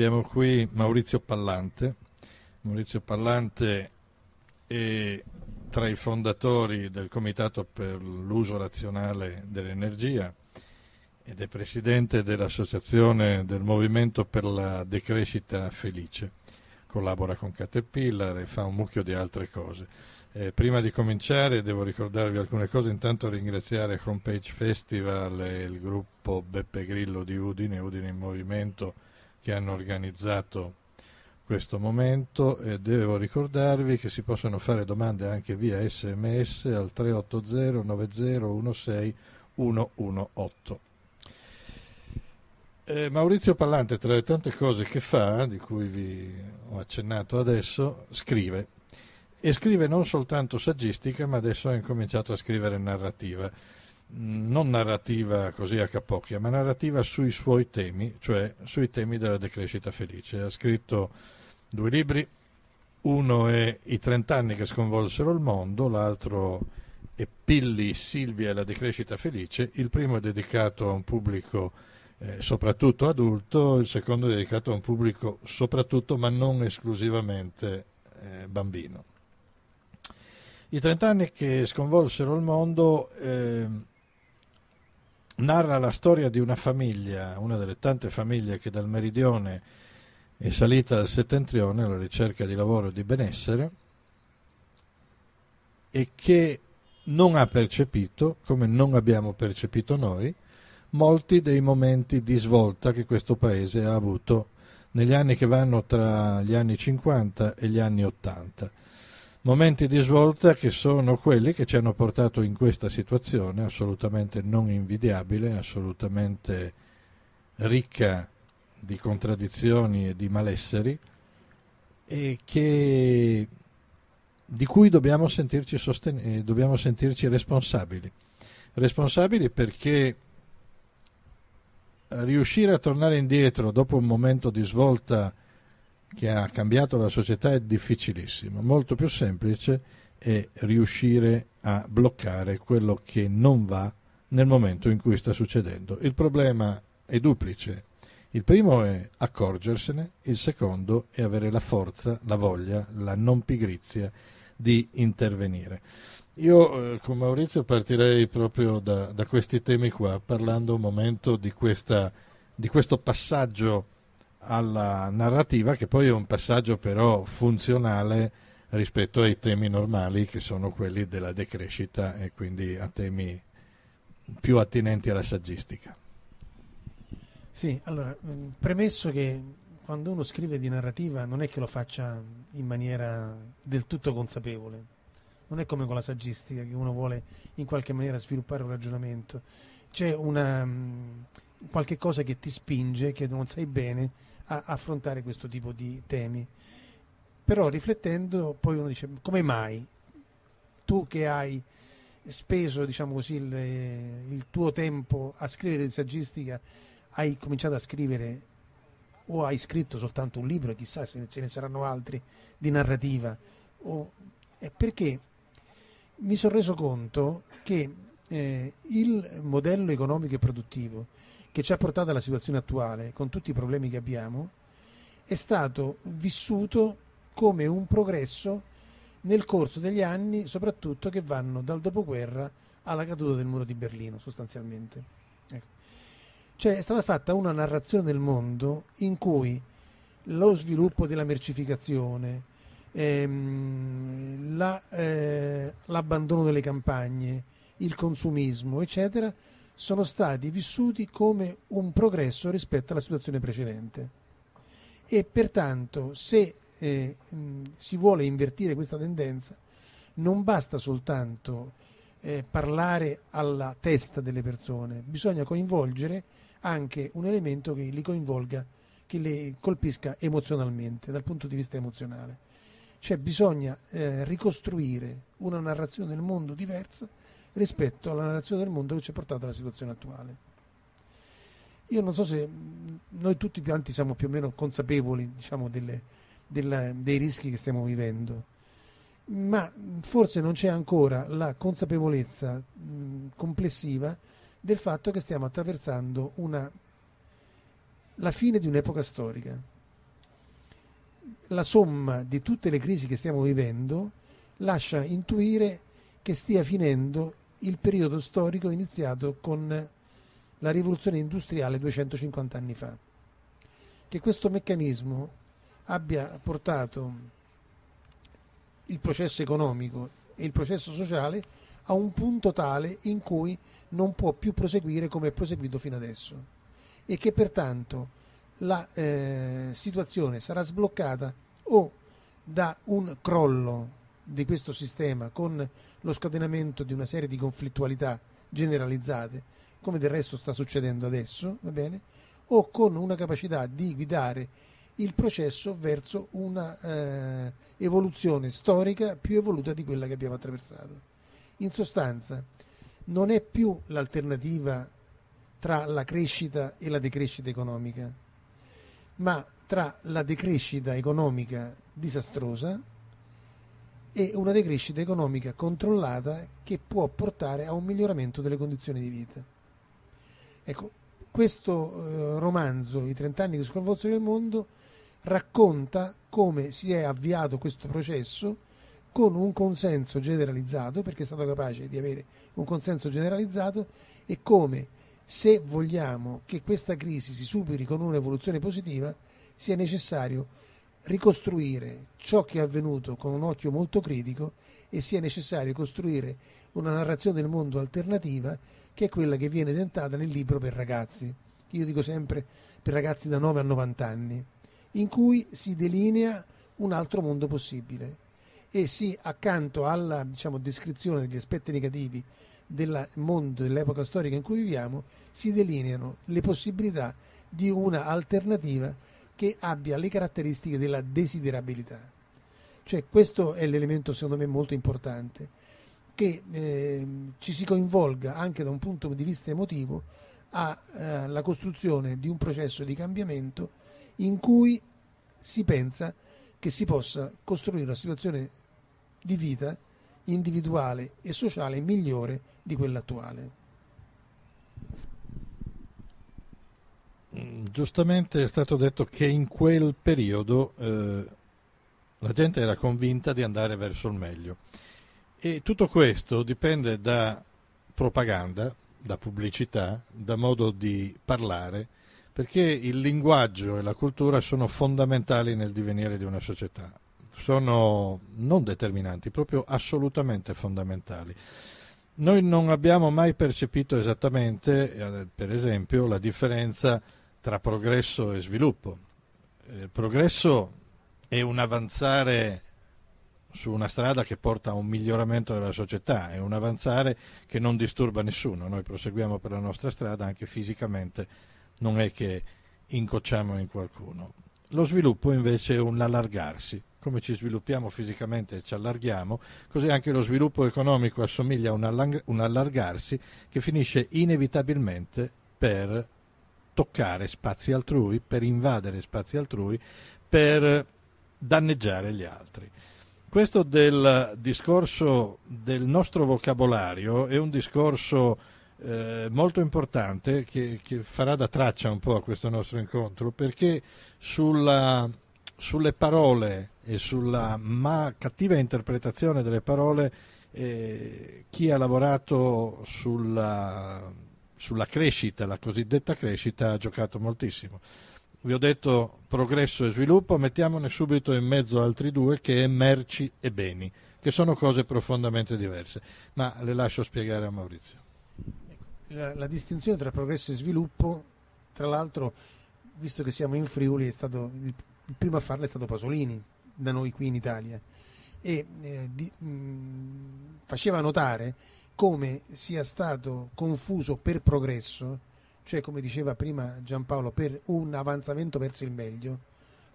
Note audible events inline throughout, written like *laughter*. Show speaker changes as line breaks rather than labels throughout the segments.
Abbiamo qui Maurizio Pallante. Maurizio Pallante è tra i fondatori del Comitato per l'uso razionale dell'energia ed è presidente dell'Associazione del Movimento per la Decrescita Felice. Collabora con Caterpillar e fa un mucchio di altre cose. Eh, prima di cominciare devo ricordarvi alcune cose, intanto ringraziare Homepage Festival e il gruppo Beppe Grillo di Udine, Udine in Movimento, che hanno organizzato questo momento e devo ricordarvi che si possono fare domande anche via sms al 380 9016 118. Eh, Maurizio Pallante, tra le tante cose che fa, di cui vi ho accennato adesso, scrive. E scrive non soltanto saggistica, ma adesso ha incominciato a scrivere narrativa non narrativa così a capocchia, ma narrativa sui suoi temi, cioè sui temi della decrescita felice. Ha scritto due libri, uno è I trent'anni che sconvolsero il mondo, l'altro è Pilli, Silvia e la decrescita felice. Il primo è dedicato a un pubblico eh, soprattutto adulto, il secondo è dedicato a un pubblico soprattutto ma non esclusivamente eh, bambino. I trent'anni che sconvolsero il mondo eh, narra la storia di una famiglia, una delle tante famiglie che dal meridione è salita al settentrione alla ricerca di lavoro e di benessere e che non ha percepito, come non abbiamo percepito noi, molti dei momenti di svolta che questo paese ha avuto negli anni che vanno tra gli anni 50 e gli anni 80 momenti di svolta che sono quelli che ci hanno portato in questa situazione assolutamente non invidiabile, assolutamente ricca di contraddizioni e di malesseri e che, di cui dobbiamo sentirci, sosten- eh, dobbiamo sentirci responsabili. Responsabili perché riuscire a tornare indietro dopo un momento di svolta che ha cambiato la società è difficilissimo, molto più semplice è riuscire a bloccare quello che non va nel momento in cui sta succedendo. Il problema è duplice. Il primo è accorgersene, il secondo è avere la forza, la voglia, la non pigrizia di intervenire. Io eh, con Maurizio partirei proprio da, da, questi temi qua, parlando un momento di, questa, di questo passaggio alla narrativa che poi è un passaggio però funzionale rispetto ai temi normali che sono quelli della decrescita e quindi a temi più attinenti alla saggistica.
Sì, allora, mm, premesso che quando uno scrive di narrativa non è che lo faccia in maniera del tutto consapevole, non è come con la saggistica che uno vuole in qualche maniera sviluppare un ragionamento, c'è una mm, qualche cosa che ti spinge, che non sai bene, a affrontare questo tipo di temi. Però riflettendo poi uno dice come mai tu che hai speso diciamo così, le, eh, il, tuo tempo a scrivere saggistica hai cominciato a scrivere o hai scritto soltanto un libro, chissà se ce ne saranno altri di narrativa, o, eh, perché mi sono reso conto che eh, il modello economico e produttivo che ci ha portato alla situazione attuale, con tutti i problemi che abbiamo, è stato vissuto come un progresso nel corso degli anni, soprattutto che vanno dal dopoguerra alla caduta del muro di Berlino, sostanzialmente. Ecco. Cioè è stata fatta una narrazione del mondo in cui lo sviluppo della mercificazione, ehm, l'abbandono la, eh, delle campagne, il consumismo, eccetera, sono stati vissuti come un progresso rispetto alla situazione precedente e pertanto se eh, si vuole invertire questa tendenza non basta soltanto eh, parlare alla testa delle persone, bisogna coinvolgere anche un elemento che li coinvolga, che le colpisca emozionalmente, dal punto di vista emozionale. Cioè bisogna eh, ricostruire una narrazione del mondo diversa rispetto alla narrazione del mondo che ci ha portato alla situazione attuale. Io non so se mm, noi tutti quanti siamo più o meno consapevoli diciamo, delle, della, dei rischi che stiamo vivendo, ma mm, forse non c'è ancora la consapevolezza mh, mm, complessiva del fatto che stiamo attraversando una, la fine di un'epoca storica. La somma di tutte le crisi che stiamo vivendo lascia intuire che stia finendo il periodo storico iniziato con la rivoluzione industriale 250 anni fa. Che questo meccanismo abbia portato il processo economico e il processo sociale a un punto tale in cui non può più proseguire come è proseguito fino adesso e che pertanto la eh, situazione sarà sbloccata o da un crollo di questo sistema con lo scatenamento di una serie di conflittualità generalizzate, come del resto sta succedendo adesso, va bene? o con una capacità di guidare il processo verso una eh, evoluzione storica più evoluta di quella che abbiamo attraversato. In sostanza, non è più l'alternativa tra la crescita e la decrescita economica, ma tra la decrescita economica disastrosa e una decrescita economica controllata che può portare a un miglioramento delle condizioni di vita. Ecco, questo eh, romanzo, I trent'anni che sconvolsero il mondo, racconta come si è avviato questo processo con un consenso generalizzato, perché è stato capace di avere un consenso generalizzato, e come se vogliamo che questa crisi si superi con un'evoluzione positiva sia necessario ricostruire ciò che è avvenuto con un occhio molto critico e sia necessario costruire una narrazione del mondo alternativa che è quella che viene tentata nel libro per ragazzi, che io dico sempre per ragazzi da 9 a 90 anni, in cui si delinea un altro mondo possibile e si accanto alla diciamo, descrizione degli aspetti negativi del mondo, dell'epoca storica in cui viviamo, si delineano le possibilità di una alternativa che abbia le caratteristiche della desiderabilità. Cioè questo è l'elemento secondo me molto importante, che eh, ci si coinvolga anche da un punto di vista emotivo alla eh, costruzione di un processo di cambiamento in cui si pensa che si possa costruire una situazione di vita individuale e sociale migliore di quella attuale.
Mm, giustamente è stato detto che in quel periodo eh, la gente era convinta di andare verso il meglio e tutto questo dipende da propaganda, da pubblicità, da modo di parlare, perché il linguaggio e la cultura sono fondamentali nel divenire di una società, sono non determinanti, proprio assolutamente fondamentali. Noi non abbiamo mai percepito esattamente, eh, per esempio, la differenza tra progresso e sviluppo. Il eh, progresso è un avanzare su una strada che porta a un miglioramento della società, è un avanzare che non disturba nessuno. Noi proseguiamo per la nostra strada anche fisicamente, non è che incocciamo in qualcuno. Lo sviluppo invece è un allargarsi, come ci sviluppiamo fisicamente e ci allarghiamo, così anche lo sviluppo economico assomiglia a un, allargarsi che finisce inevitabilmente per toccare spazi altrui, per invadere spazi altrui, per danneggiare gli altri. Questo del discorso del nostro vocabolario è un discorso eh, molto importante che, che, farà da traccia un po' a questo nostro incontro perché sulla, sulle parole e sulla ma, cattiva interpretazione delle parole eh, chi ha lavorato sulla sulla crescita, la cosiddetta crescita, ha giocato moltissimo. Vi ho detto progresso e sviluppo, mettiamone subito in mezzo altri due che è merci e beni, che sono cose profondamente diverse, ma le lascio spiegare a Maurizio.
Ecco, la, la distinzione tra progresso e sviluppo, tra l'altro, visto che siamo in Friuli, stato, il primo a farla è stato Pasolini, da noi qui in Italia, e eh, di, mh, mm, faceva notare come sia stato confuso per progresso, cioè come diceva prima Giampaolo, per un avanzamento verso il meglio,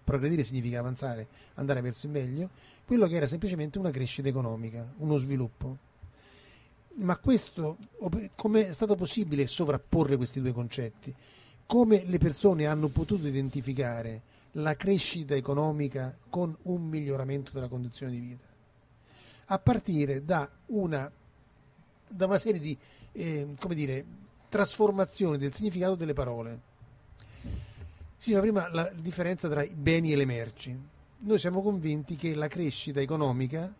progredire significa avanzare, andare verso il meglio, quello che era semplicemente una crescita economica, uno sviluppo. Ma questo, come è stato possibile sovrapporre questi due concetti? Come le persone hanno potuto identificare la crescita economica con un miglioramento della condizione di vita? A partire da una da una serie di eh, come dire, trasformazioni del significato delle parole. Sì, diceva prima la differenza tra i beni e le merci. Noi siamo convinti che la crescita economica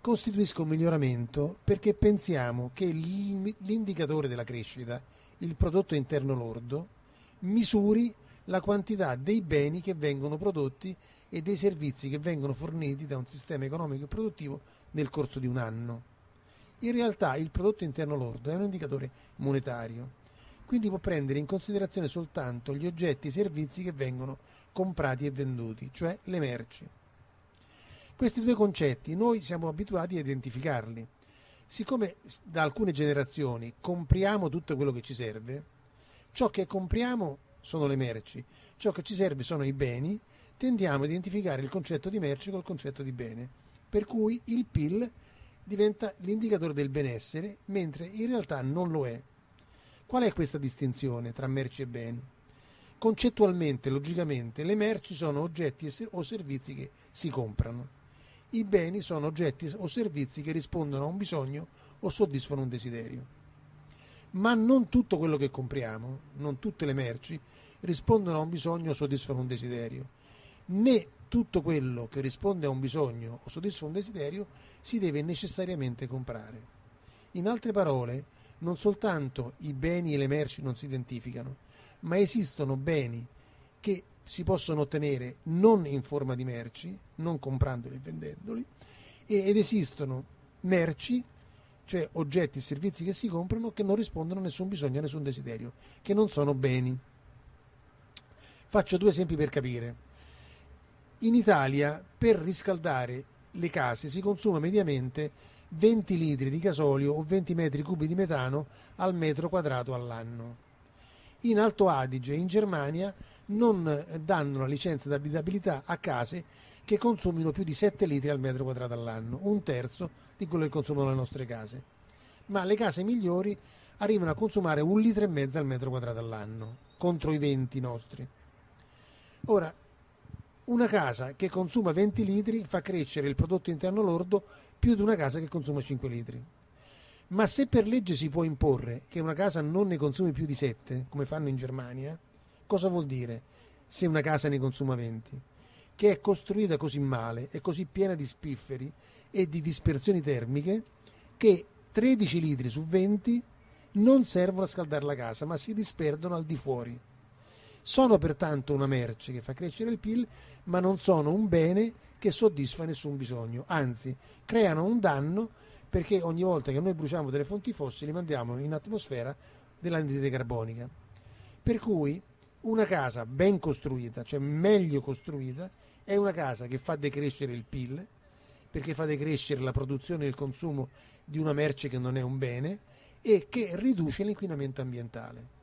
costituisca un miglioramento perché pensiamo che l'indicatore della crescita, il prodotto interno lordo, misuri la quantità dei beni che vengono prodotti e dei servizi che vengono forniti da un sistema economico e produttivo nel corso di un anno. In realtà il prodotto interno lordo è un indicatore monetario, quindi può prendere in considerazione soltanto gli oggetti e i servizi che vengono comprati e venduti, cioè le merci. Questi due concetti noi siamo abituati a identificarli. Siccome da alcune generazioni compriamo tutto quello che ci serve, ciò che compriamo sono le merci, ciò che ci serve sono i beni, tendiamo a identificare il concetto di merci col concetto di bene, per cui il PIL diventa l'indicatore del benessere, mentre in realtà non lo è. Qual è questa distinzione tra merci e beni? Concettualmente, logicamente, le merci sono oggetti o servizi che si comprano. I beni sono oggetti o servizi che rispondono a un bisogno o soddisfano un desiderio. Ma non tutto quello che compriamo, non tutte le merci, rispondono a un bisogno o soddisfano un desiderio, né tutto quello che risponde a un bisogno o soddisfa un desiderio si deve necessariamente comprare. In altre parole, non soltanto i beni e le merci non si identificano, ma esistono beni che si possono ottenere non in forma di merci, non comprandoli e vendendoli, ed esistono merci, cioè oggetti e servizi che si comprano, che non rispondono a nessun bisogno, a nessun desiderio, che non sono beni. Faccio due esempi per capire. In Italia per riscaldare le case si consuma mediamente 20 litri di gasolio o 20 metri cubi di metano al metro quadrato all'anno. In Alto Adige in Germania non danno la licenza di abitabilità a case che consumino più di 7 litri al metro quadrato all'anno, un terzo di quello che consumano le nostre case. Ma le case migliori arrivano a consumare un litro e mezzo al metro quadrato all'anno, contro i 20 nostri. Ora, una casa che consuma 20 litri fa crescere il prodotto interno lordo più di una casa che consuma 5 litri. Ma se per legge si può imporre che una casa non ne consumi più di 7, come fanno in Germania, cosa vuol dire se una casa ne consuma 20? Che è costruita così male, è così piena di spifferi e di dispersioni termiche, che 13 litri su 20 non servono a scaldare la casa, ma si disperdono al di fuori. Sono pertanto una merce che fa crescere il PIL, ma non sono un bene che soddisfa nessun bisogno, anzi creano un danno perché ogni volta che noi bruciamo delle fonti fossili mandiamo in atmosfera dell'anidride carbonica. Per cui una casa ben costruita, cioè meglio costruita, è una casa che fa decrescere il PIL, perché fa decrescere la produzione e il consumo di una merce che non è un bene e che riduce l'inquinamento ambientale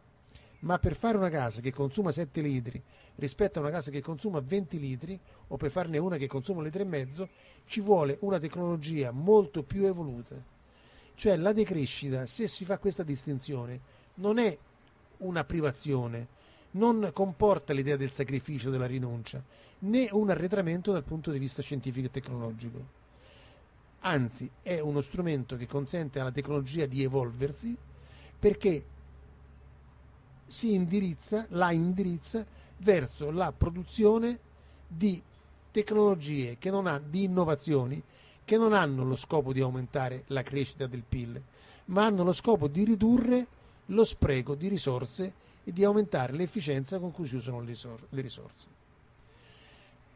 ma per fare una casa che consuma 7 litri rispetto a una casa che consuma 20 litri o per farne una che consuma un litro e mezzo ci vuole una tecnologia molto più evoluta cioè la decrescita se si fa questa distinzione non è una privazione non comporta l'idea del sacrificio della rinuncia né un arretramento dal punto di vista scientifico e tecnologico anzi è uno strumento che consente alla tecnologia di evolversi perché si indirizza, la indirizza verso la produzione di tecnologie che non hanno, di innovazioni che non hanno lo scopo di aumentare la crescita del PIL, ma hanno lo scopo di ridurre lo spreco di risorse e di aumentare l'efficienza con cui si usano le risorse.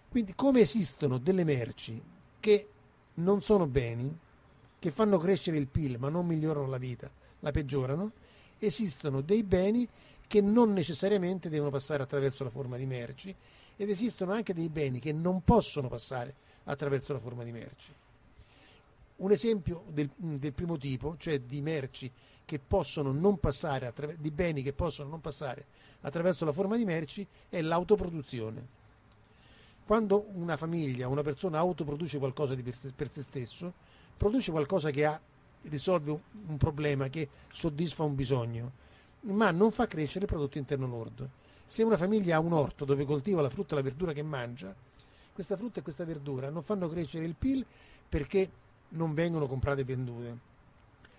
Quindi come esistono delle merci che non sono beni, che fanno crescere il PIL ma non migliorano la vita, la peggiorano, esistono dei beni che non necessariamente devono passare attraverso la forma di merci ed esistono anche dei beni che non possono passare attraverso la forma di merci. Un esempio del, del primo tipo, cioè di merci che possono non passare attraver- di beni che possono non passare attraverso la forma di merci, è l'autoproduzione. Quando una famiglia, una persona autoproduce qualcosa per se, per se stesso, produce qualcosa che ha, risolve un problema, che soddisfa un bisogno, ma non fa crescere il prodotto interno lordo. Se una famiglia ha un orto dove coltiva la frutta e la verdura che mangia, questa frutta e questa verdura non fanno crescere il PIL perché non vengono comprate e vendute.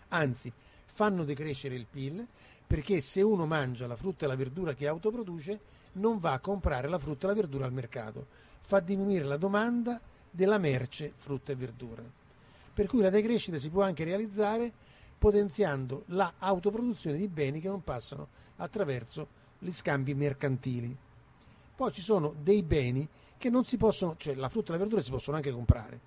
Anzi, fanno decrescere il PIL perché se uno mangia la frutta e la verdura che autoproduce, non va a comprare la frutta e la verdura al mercato, fa diminuire la domanda della merce frutta e verdura. Per cui la decrescita si può anche realizzare potenziando la di beni che non passano attraverso gli scambi mercantili. Poi ci sono dei beni che non si possono, cioè la frutta e la verdura si possono anche comprare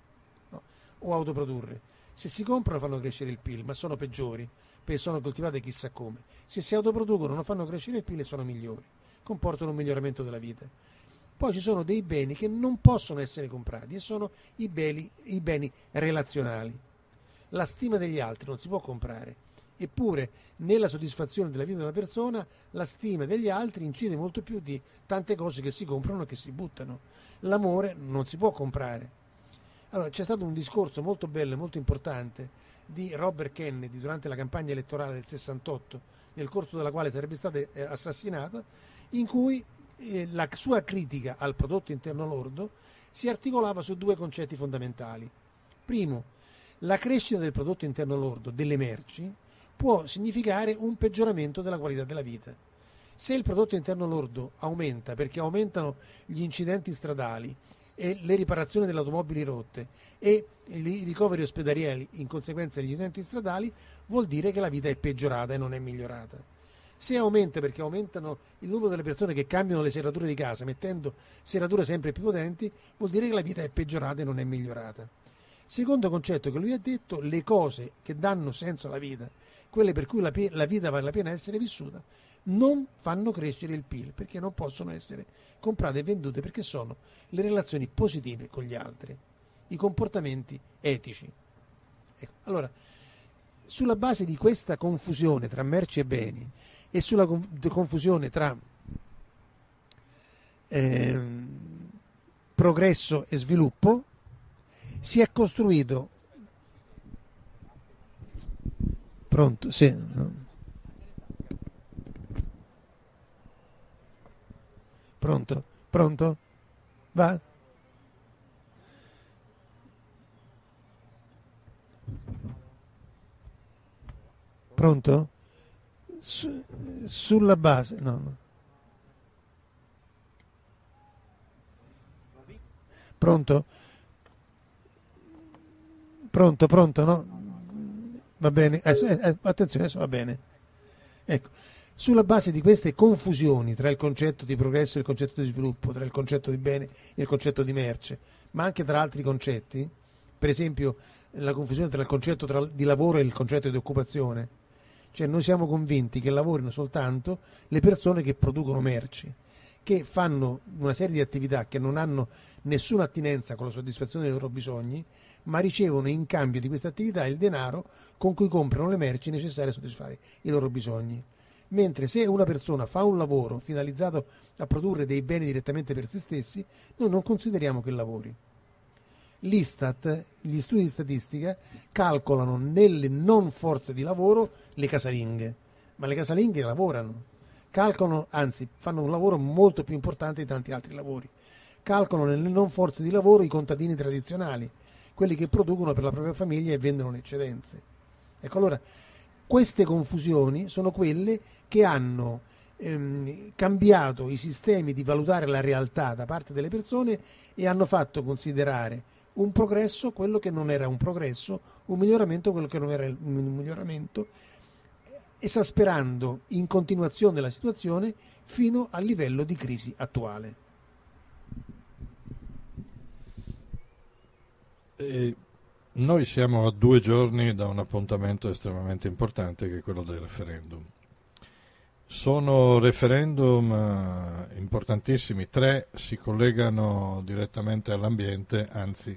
no? o autoprodurre. Se si comprano fanno crescere il PIL, ma sono peggiori perché sono coltivate chissà come. Se si autoproducono non fanno crescere il PIL e sono migliori, comportano un miglioramento della vita. Poi ci sono dei beni che non possono essere comprati e sono i beni, i beni relazionali la stima degli altri non si può comprare. Eppure, nella soddisfazione della vita di una persona, la stima degli altri incide molto più di tante cose che si comprano e che si buttano. L'amore non si può comprare. Allora, c'è stato un discorso molto bello e molto importante di Robert Kennedy durante la campagna elettorale del 68, nel corso della quale sarebbe stata eh, assassinata, in cui eh, la sua critica al prodotto interno lordo si articolava su due concetti fondamentali. Primo, la crescita del prodotto interno lordo delle merci può significare un peggioramento della qualità della vita. Se il prodotto interno lordo aumenta perché aumentano gli incidenti stradali e le riparazioni delle automobili rotte e i ricoveri ospedalieri in conseguenza degli incidenti stradali, vuol dire che la vita è peggiorata e non è migliorata se aumenta perché aumentano il numero delle persone che cambiano le serrature di casa mettendo serrature sempre più potenti, vuol dire che la vita è peggiorata e non è migliorata. Secondo concetto che lui ha detto, le cose che danno senso alla vita, quelle per cui la, la vita vale la pena essere vissuta, non fanno crescere il PIL perché non possono essere comprate e vendute perché sono le relazioni positive con gli altri, i comportamenti etici. Ecco. Allora, sulla base di questa confusione tra merci e beni e sulla confusione tra eh, progresso e sviluppo, si è costruito pronto sì no. pronto pronto va pronto
Su, sulla base no,
no. pronto Pronto, pronto, no? Va bene, eh, eh, attenzione, adesso va bene. Ecco. Sulla base di queste confusioni tra il concetto di progresso e il concetto di sviluppo, tra il concetto di bene e il concetto di merce, ma anche tra altri concetti, per esempio la confusione tra il concetto di lavoro e il concetto di occupazione, cioè noi siamo convinti che lavorino soltanto le persone che producono merci, che fanno una serie di attività che non hanno nessuna attinenza con la soddisfazione dei loro bisogni ma ricevono in cambio di questa attività il denaro con cui comprano le merci necessarie a soddisfare i loro bisogni. Mentre se una persona fa un lavoro finalizzato a produrre dei beni direttamente per se stessi, noi non consideriamo che lavori. L'Istat, gli studi di statistica, calcolano nelle non forze di lavoro le casalinghe, ma le casalinghe lavorano calcolano, anzi fanno un lavoro molto più importante di tanti altri lavori, calcolano nelle non forze di lavoro i contadini tradizionali, quelli che producono per la propria famiglia e vendono le eccedenze. Ecco allora, queste confusioni sono quelle che hanno ehm, cambiato i sistemi di valutare la realtà da parte delle persone e hanno fatto considerare un progresso quello che non era un progresso, un miglioramento quello che non era un miglioramento, esasperando in continuazione la situazione fino al livello di crisi attuale.
E noi siamo a due giorni da un appuntamento estremamente importante che è quello del referendum. Sono referendum eh, importantissimi, tre si collegano direttamente all'ambiente, anzi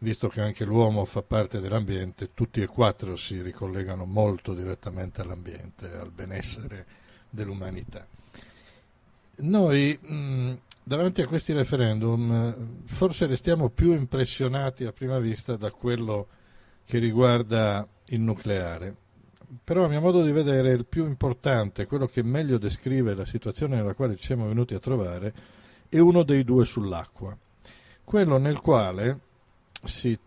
visto che anche l'uomo fa parte dell'ambiente, tutti e quattro si ricollegano molto direttamente all'ambiente, al benessere dell'umanità. Noi mh, mm, davanti a questi referendum eh, forse restiamo più impressionati a prima vista da quello che riguarda il nucleare. Però a mio modo di vedere il più importante, quello che meglio descrive la situazione nella quale ci siamo venuti a trovare, è uno dei due sull'acqua. Quello nel quale si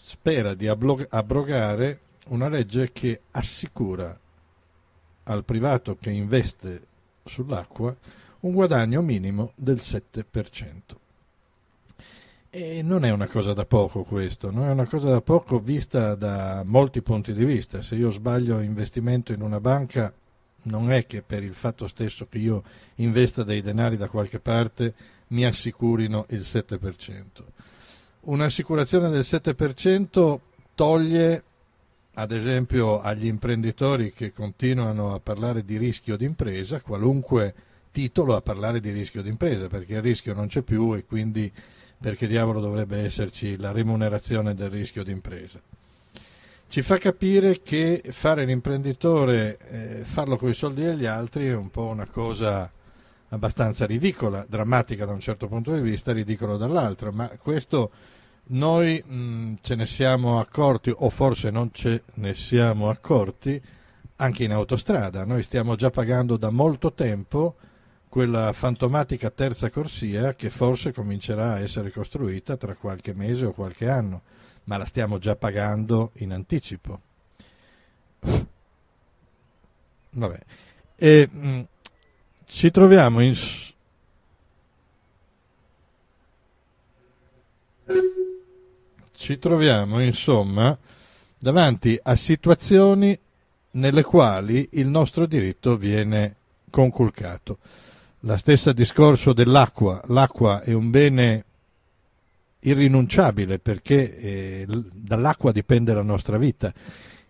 spera di abrogare una legge che assicura al privato che investe sull'acqua un guadagno minimo del 7%. E non è una cosa da poco questo, non è una cosa da poco vista da molti punti di vista. Se io sbaglio investimento in una banca, non è che per il fatto stesso che io investa dei denari da qualche parte mi assicurino il 7%. Un'assicurazione del 7% toglie, ad esempio, agli imprenditori che continuano a parlare di rischio d'impresa, qualunque titolo a parlare di rischio d'impresa, perché il rischio non c'è più e quindi perché diavolo dovrebbe esserci la remunerazione del rischio d'impresa. Ci fa capire che fare l'imprenditore, eh, farlo con i soldi degli altri è un po' una cosa abbastanza ridicola, drammatica da un certo punto di vista, ridicola dall'altro, ma questo noi mh, mm, ce ne siamo accorti o forse non ce ne siamo accorti anche in autostrada, noi stiamo già pagando da molto tempo quella fantomatica terza corsia che forse comincerà a essere costruita tra qualche mese o qualche anno, ma la stiamo già pagando in anticipo. Vabbè. E, mh, mm, ci troviamo in... Ci troviamo insomma davanti a situazioni nelle quali il nostro diritto viene conculcato. La stessa discorso dell'acqua, l'acqua è un bene irrinunciabile perché eh, dall'acqua dipende la nostra vita.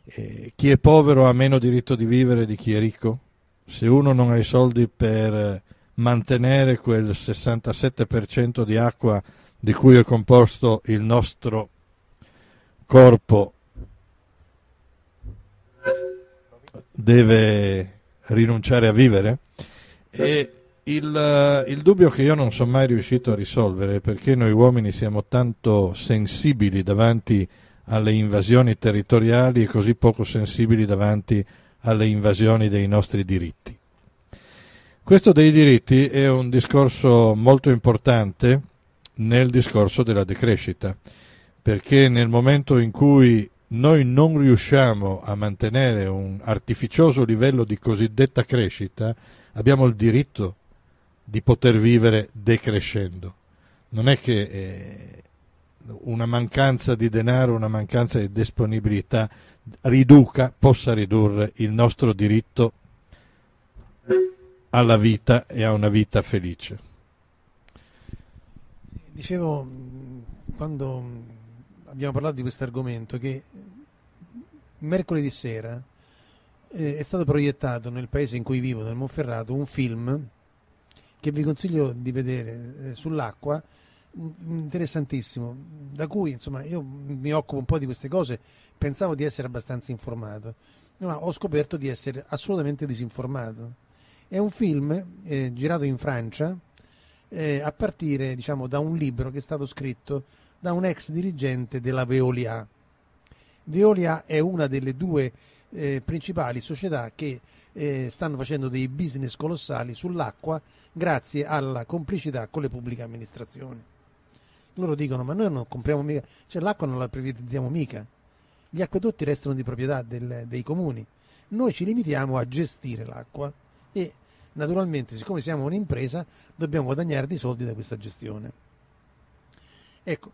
Eh, chi è povero ha meno diritto di vivere di chi è ricco? Se uno non ha i soldi per mantenere quel 67% di acqua di cui è composto il nostro corpo, deve rinunciare a vivere? E il, eh, il, dubbio che io non sono mai riuscito a risolvere è perché noi uomini siamo tanto sensibili davanti alle invasioni territoriali e così poco sensibili davanti alle invasioni dei nostri diritti. Questo dei diritti è un discorso molto importante nel discorso della decrescita, perché nel momento in cui noi non riusciamo a mantenere un artificioso livello di cosiddetta crescita, abbiamo il diritto di poter vivere decrescendo. Non è che eh, una mancanza di denaro, una mancanza di disponibilità riduca, possa ridurre il nostro diritto alla vita e a una vita felice.
Dicevo mm, quando abbiamo parlato di questo argomento che mercoledì sera eh, è stato proiettato nel paese in cui vivo, nel Monferrato, un film che vi consiglio di vedere eh, sull'acqua, interessantissimo, da cui insomma io mi occupo un po' di queste cose, pensavo di essere abbastanza informato, ma ho scoperto di essere assolutamente disinformato. È un film eh, girato in Francia eh, a partire diciamo, da un libro che è stato scritto da un ex dirigente della Veolia. Veolia è una delle due eh, principali società che eh, stanno facendo dei business colossali sull'acqua grazie alla complicità con le pubbliche amministrazioni. Loro dicono ma noi non compriamo mica, cioè l'acqua non la privatizziamo mica, gli acquedotti restano di proprietà del, dei comuni, noi ci limitiamo a gestire l'acqua e naturalmente siccome siamo un'impresa dobbiamo guadagnare dei soldi da questa gestione. Ecco,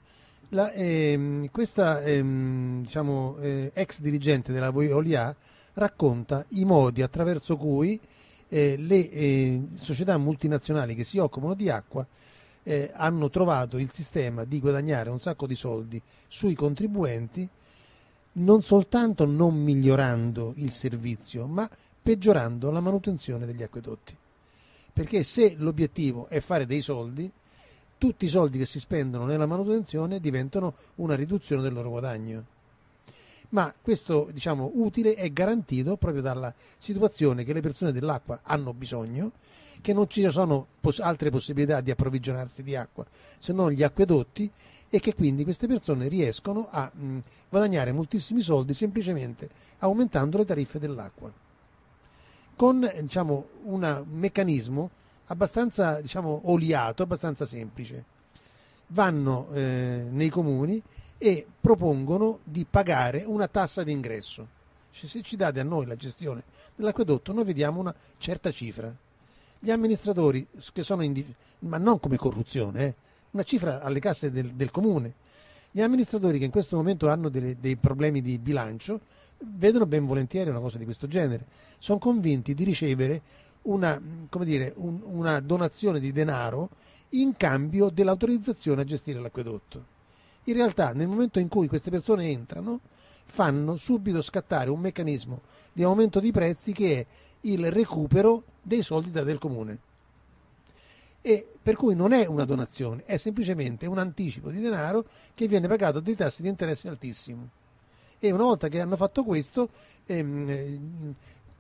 la, ehm, questa ehm, diciamo, eh, ex dirigente della Veolia racconta i modi attraverso cui eh, le eh, società multinazionali che si occupano di acqua eh, hanno trovato il sistema di guadagnare un sacco di soldi sui contribuenti non soltanto non migliorando il servizio ma peggiorando la manutenzione degli acquedotti perché se l'obiettivo è fare dei soldi tutti i soldi che si spendono nella manutenzione diventano una riduzione del loro guadagno. Ma questo diciamo, utile è garantito proprio dalla situazione che le persone dell'acqua hanno bisogno, che non ci sono pos altre possibilità di approvvigionarsi di acqua se non gli acquedotti e che quindi queste persone riescono a mh, guadagnare moltissimi soldi semplicemente aumentando le tariffe dell'acqua. Con diciamo, un meccanismo abbastanza diciamo, oliato, abbastanza semplice. Vanno eh, nei comuni e propongono di pagare una tassa d'ingresso. Cioè, se ci date a noi la gestione dell'acquedotto, noi vediamo una certa cifra. Gli amministratori, che sono indiv- ma non come corruzione, eh, una cifra alle casse del, del, comune. Gli amministratori che in questo momento hanno delle, dei problemi di bilancio vedono ben volentieri una cosa di questo genere. Sono convinti di ricevere una, dire, un, una donazione di denaro in cambio dell'autorizzazione a gestire l'acquedotto. In realtà nel momento in cui queste persone entrano fanno subito scattare un meccanismo di aumento di prezzi che è il recupero dei soldi dati dal comune. E per cui non è una donazione, è semplicemente un anticipo di denaro che viene pagato a dei tassi di interesse altissimi. E una volta che hanno fatto questo, ehm,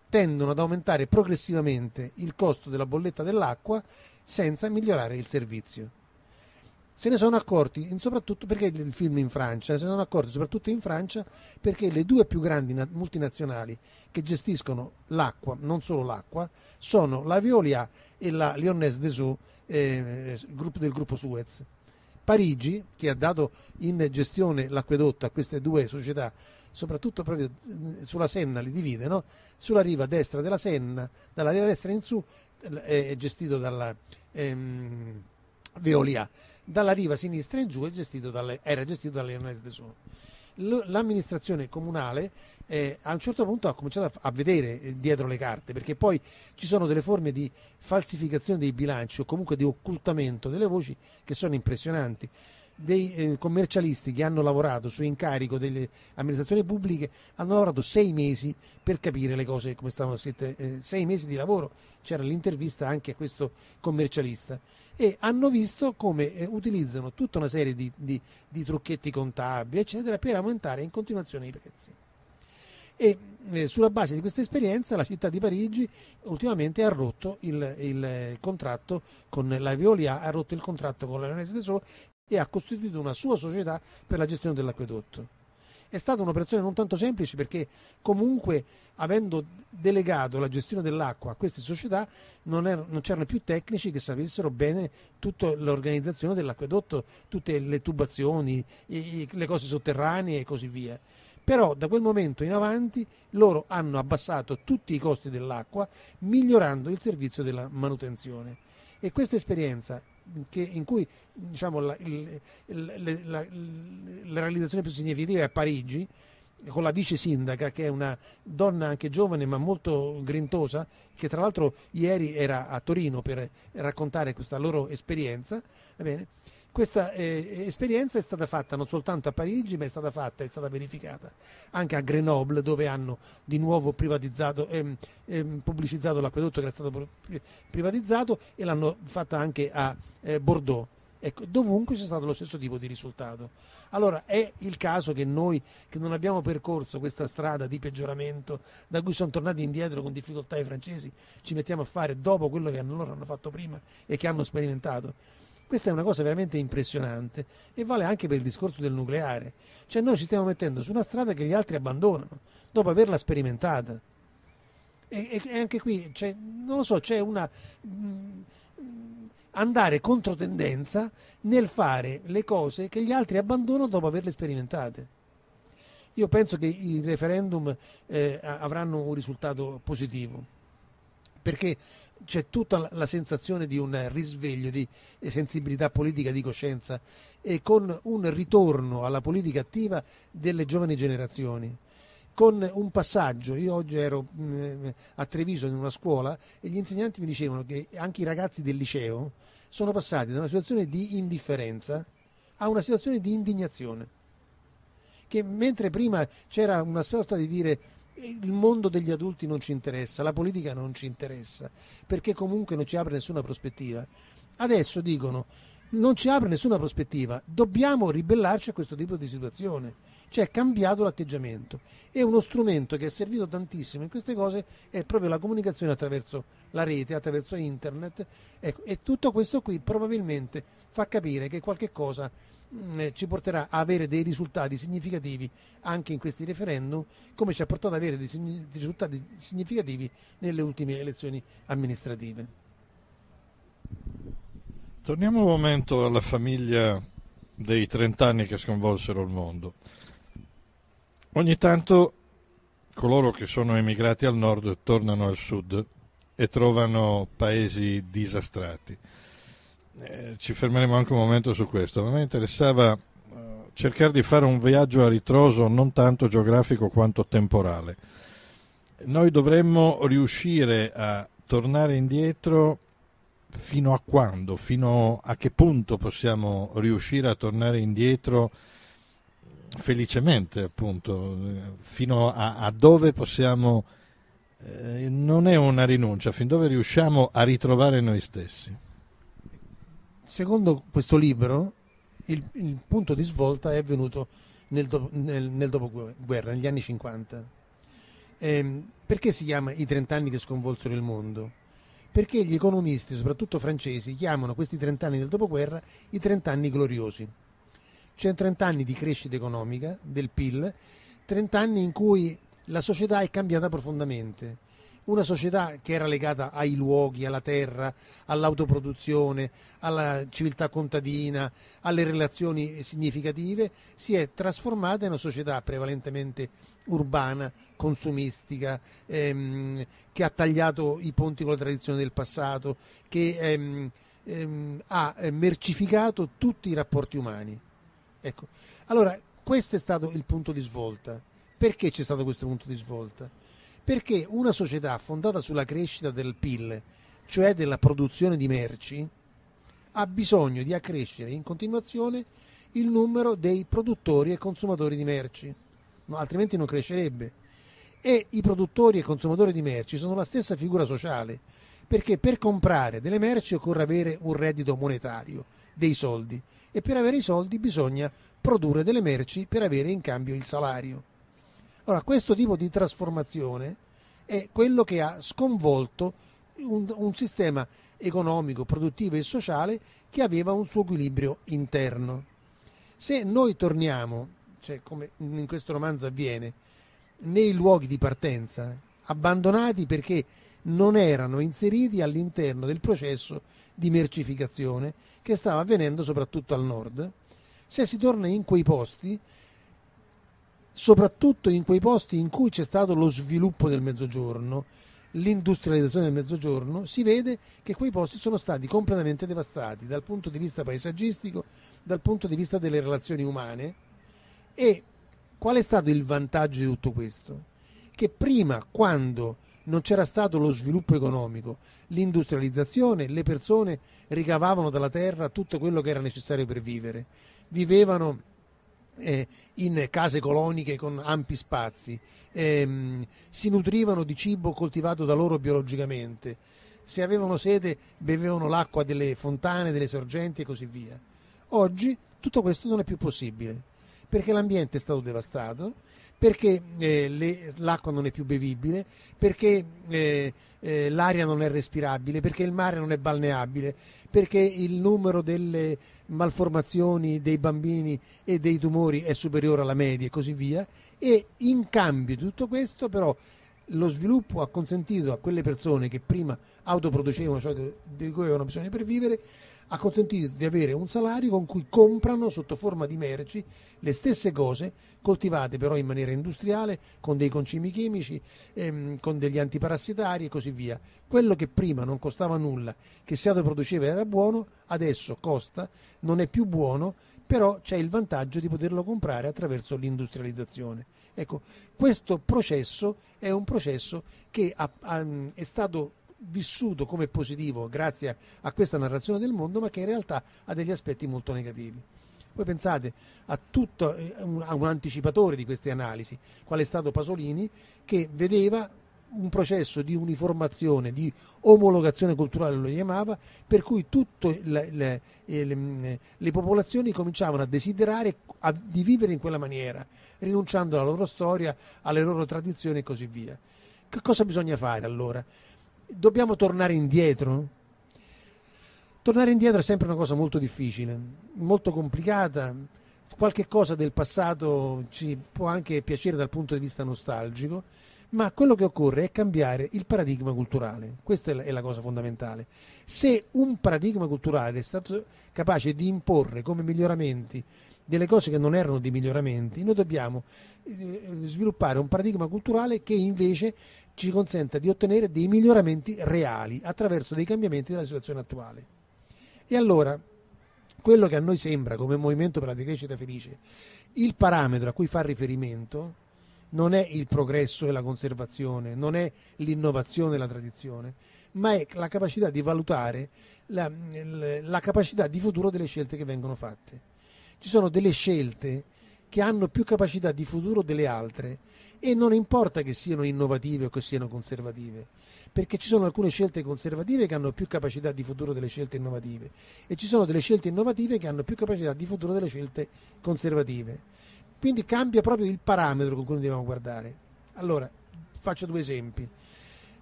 tendono ad aumentare progressivamente il costo della bolletta dell'acqua senza migliorare il servizio. Se ne sono accorti, soprattutto perché il film in Francia, se ne sono accorti soprattutto in Francia perché le due più grandi multinazionali che gestiscono l'acqua, non solo l'acqua, sono la Violia e la Lyonnaise des Eaux, eh, del gruppo Suez. Parigi, che ha dato in gestione l'acquedotto a queste due società, soprattutto proprio eh, sulla Senna li divide, no? sulla riva destra della Senna, dalla riva destra in su eh, è gestito dalla ehm, Veolia, dalla riva sinistra in giù gestito dalle, era gestito dalla Leonese de Sole l'amministrazione comunale eh, a un certo punto ha cominciato a, vedere eh, dietro le carte, perché poi ci sono delle forme di falsificazione dei bilanci o comunque di occultamento delle voci che sono impressionanti. Dei eh, commercialisti che hanno lavorato su incarico delle amministrazioni pubbliche hanno lavorato sei mesi per capire le cose come stavano scritte, eh, sei mesi di lavoro. C'era l'intervista anche a questo commercialista e hanno visto come eh, utilizzano tutta una serie di, di, di, trucchetti contabili, eccetera, per aumentare in continuazione i prezzi. E eh, sulla base di questa esperienza la città di Parigi ultimamente ha rotto il, il eh, contratto con la Veolia, ha rotto il contratto con la Leonese Tesoro e ha costituito una sua società per la gestione dell'acquedotto è stata un'operazione non tanto semplice perché comunque avendo delegato la gestione dell'acqua a queste società non, er- non c'erano più tecnici che sapessero bene tutta l'organizzazione dell'acquedotto, tutte le tubazioni, i- i- le cose sotterranee e così via però da quel momento in avanti loro hanno abbassato tutti i costi dell'acqua migliorando il servizio della manutenzione. E questa esperienza che, in cui diciamo, la, il, il, la, la, realizzazione più significativa è a Parigi, con la vice sindaca, che è una donna anche giovane ma molto grintosa, che tra l'altro ieri era a Torino per raccontare questa loro esperienza. Questa eh, esperienza è stata fatta non soltanto a Parigi, ma è stata fatta, è stata verificata anche a Grenoble, dove hanno di nuovo privatizzato, ehm, ehm, pubblicizzato l'acquedotto che era stato eh, privatizzato e l'hanno fatta anche a eh, Bordeaux. Ecco, dovunque c'è stato lo stesso tipo di risultato. Allora è il caso che noi, che non abbiamo percorso questa strada di peggioramento da cui sono tornati indietro con difficoltà i francesi, ci mettiamo a fare dopo quello che loro hanno fatto prima e che hanno sperimentato. Questa è una cosa veramente impressionante e vale anche per il discorso del nucleare. Cioè noi ci stiamo mettendo su una strada che gli altri abbandonano dopo averla sperimentata. E, e anche qui, cioè, non lo so, c'è una... Mh, mm, andare controtendenza nel fare le cose che gli altri abbandonano dopo averle sperimentate. Io penso che i referendum eh, avranno un risultato positivo perché c'è tutta la sensazione di un risveglio di sensibilità politica, di coscienza e con un ritorno alla politica attiva delle giovani generazioni con un passaggio. Io oggi ero mm, a Treviso in una scuola e gli insegnanti mi dicevano che anche i ragazzi del liceo sono passati da una situazione di indifferenza a una situazione di indignazione. Che mentre prima c'era una sorta di dire il mondo degli adulti non ci interessa, la politica non ci interessa, perché comunque non ci apre nessuna prospettiva. Adesso dicono non ci apre nessuna prospettiva, dobbiamo ribellarci a questo tipo di situazione. Cioè è cambiato l'atteggiamento e uno strumento che è servito tantissimo in queste cose è proprio la comunicazione attraverso la rete, attraverso internet ecco, e tutto questo qui probabilmente fa capire che qualche cosa Mm, eh, ci porterà a avere dei risultati significativi anche in questi referendum, come ci ha portato ad avere dei, dei risultati significativi nelle ultime elezioni amministrative.
Torniamo un momento alla famiglia dei trent'anni che sconvolsero il mondo. Ogni tanto coloro che sono emigrati al nord tornano al sud e trovano paesi disastrati eh, ci fermeremo anche un momento su questo. A me interessava eh, cercare di fare un viaggio a ritroso non tanto geografico quanto temporale. Noi dovremmo riuscire a tornare indietro fino a quando, fino a che punto possiamo riuscire a tornare indietro felicemente, appunto, fino a, a dove possiamo... Eh, non è una rinuncia, fin dove riusciamo a ritrovare noi stessi
secondo questo libro il, il, punto di svolta è avvenuto nel, do, nel, nel dopoguerra, negli anni 50. Eh, perché si chiama i trent'anni che sconvolsero il mondo? Perché gli economisti, soprattutto francesi, chiamano questi trent'anni del dopoguerra i trent'anni gloriosi. Cioè trent'anni di crescita economica, del PIL, trent'anni in cui la società è cambiata profondamente una società che era legata ai luoghi, alla terra, all'autoproduzione, alla civiltà contadina, alle relazioni significative, si è trasformata in una società prevalentemente urbana, consumistica, ehm, che ha tagliato i ponti con la tradizione del passato, che ehm, ehm, ha eh, mercificato tutti i rapporti umani. Ecco. Allora, questo è stato il punto di svolta. Perché c'è stato questo punto di svolta? perché una società fondata sulla crescita del PIL, cioè della produzione di merci, ha bisogno di accrescere in continuazione il numero dei produttori e consumatori di merci, no, altrimenti non crescerebbe. E i produttori e consumatori di merci sono la stessa figura sociale, perché per comprare delle merci occorre avere un reddito monetario, dei soldi, e per avere i soldi bisogna produrre delle merci per avere in cambio il salario. Ora, questo tipo di trasformazione è quello che ha sconvolto un, un sistema economico, produttivo e sociale che aveva un suo equilibrio interno. Se noi torniamo, cioè come in questo romanzo avviene, nei luoghi di partenza, abbandonati perché non erano inseriti all'interno del processo di mercificazione che stava avvenendo soprattutto al nord. Se si torna in quei posti soprattutto in quei posti in cui c'è stato lo sviluppo del mezzogiorno, l'industrializzazione del mezzogiorno, si vede che quei posti sono stati completamente devastati dal punto di vista paesaggistico, dal punto di vista delle relazioni umane. E qual è stato il vantaggio di tutto questo? Che prima, quando non c'era stato lo sviluppo economico, l'industrializzazione, le persone ricavavano dalla terra tutto quello che era necessario per vivere, vivevano eh, in case coloniche con ampi spazi, ehm, si nutrivano di cibo coltivato da loro biologicamente, se avevano sete bevevano l'acqua delle fontane, delle sorgenti e così via. Oggi tutto questo non è più possibile perché l'ambiente è stato devastato perché eh, l'acqua non è più bevibile, perché eh, eh, l'aria non è respirabile, perché il mare non è balneabile, perché il numero delle malformazioni dei bambini e dei tumori è superiore alla media e così via. E in cambio di tutto questo però lo sviluppo ha consentito a quelle persone che prima autoproducevano ciò di cui avevano bisogno per vivere ha consentito di avere un salario con cui comprano sotto forma di merci le stesse cose coltivate però in maniera industriale, con dei concimi chimici, ehm, con degli antiparassitari e così via. Quello che prima non costava nulla, che Seattle produceva era buono, adesso costa, non è più buono, però c'è il vantaggio di poterlo comprare attraverso l'industrializzazione. Ecco, questo processo è un processo che ha, ha, è stato vissuto come positivo grazie a questa narrazione del mondo, ma che in realtà ha degli aspetti molto negativi. Voi pensate a, tutto, eh, a un anticipatore di queste analisi, qual è stato Pasolini, che vedeva un processo di uniformazione, di omologazione culturale lo chiamava, per cui tutte le, le, eh, le, mm, le, popolazioni cominciavano a desiderare a, di vivere in quella maniera, rinunciando alla loro storia, alle loro tradizioni e così via. Che cosa bisogna fare allora? dobbiamo tornare indietro? Tornare indietro è sempre una cosa molto difficile, molto complicata, qualche cosa del passato ci può anche piacere dal punto di vista nostalgico, ma quello che occorre è cambiare il paradigma culturale, questa è la cosa fondamentale. Se un paradigma culturale è stato capace di imporre come miglioramenti delle cose che non erano di miglioramenti, noi dobbiamo eh, sviluppare un paradigma culturale che invece ci consenta di ottenere dei miglioramenti reali attraverso dei cambiamenti della situazione attuale. E allora, quello che a noi sembra come movimento per la decrescita felice, il parametro a cui fa riferimento non è il progresso e la conservazione, non è l'innovazione e la tradizione, ma è la capacità di valutare la, la capacità di futuro delle scelte che vengono fatte. Ci sono delle scelte che hanno più capacità di futuro delle altre e non importa che siano innovative o che siano conservative, perché ci sono alcune scelte conservative che hanno più capacità di futuro delle scelte innovative e ci sono delle scelte innovative che hanno più capacità di futuro delle scelte conservative. Quindi cambia proprio il parametro con cui dobbiamo guardare. Allora, faccio due esempi.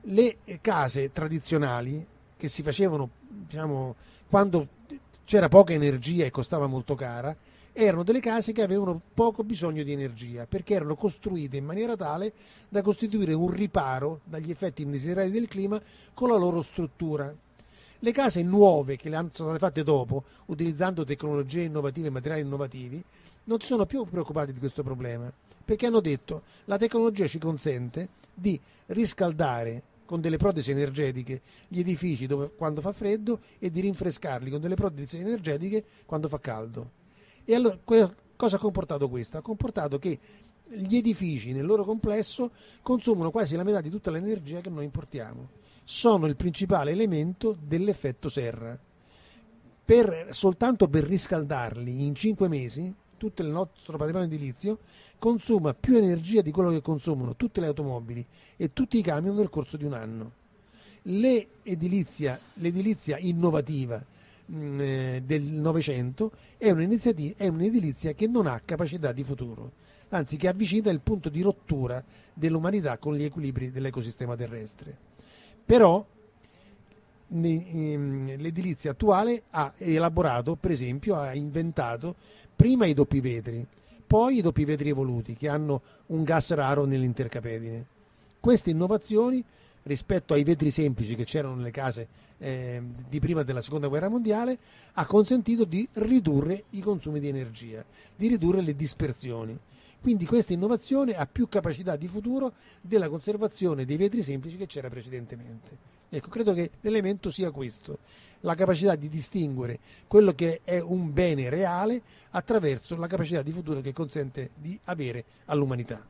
Le case tradizionali che si facevano, diciamo, quando c'era poca energia e costava molto cara, erano delle case che avevano poco bisogno di energia perché erano costruite in maniera tale da costituire un riparo dagli effetti indesiderati del clima con la loro struttura. Le case nuove che sono state fatte dopo, utilizzando tecnologie innovative e materiali innovativi, non si sono più preoccupati di questo problema perché hanno detto che la tecnologia ci consente di riscaldare con delle protesi energetiche gli edifici dove, quando fa freddo e di rinfrescarli con delle protesi energetiche quando fa caldo. E allora cosa ha comportato questo? Ha comportato che gli edifici nel loro complesso consumano quasi la metà di tutta l'energia che noi importiamo. Sono il principale elemento dell'effetto serra. Per, soltanto per riscaldarli in 5 mesi, tutto il nostro patrimonio edilizio consuma più energia di quello che consumano tutte le automobili e tutti i camion nel corso di un anno. L'edilizia, l'edilizia innovativa, eh, del Novecento è, è un'edilizia che non ha capacità di futuro, anzi che avvicina il punto di rottura dell'umanità con gli equilibri dell'ecosistema terrestre. Però ehm, l'edilizia attuale ha elaborato, per esempio, ha inventato prima i doppi vetri, poi i doppi vetri evoluti che hanno un gas raro nell'intercapedine. Queste innovazioni rispetto ai vetri semplici che c'erano nelle case eh, di prima della seconda guerra mondiale, ha consentito di ridurre i consumi di energia, di ridurre le dispersioni. Quindi questa innovazione ha più capacità di futuro della conservazione dei vetri semplici che c'era precedentemente. Ecco, credo che l'elemento sia questo, la capacità di distinguere quello che è un bene reale attraverso la capacità di futuro che consente di avere all'umanità.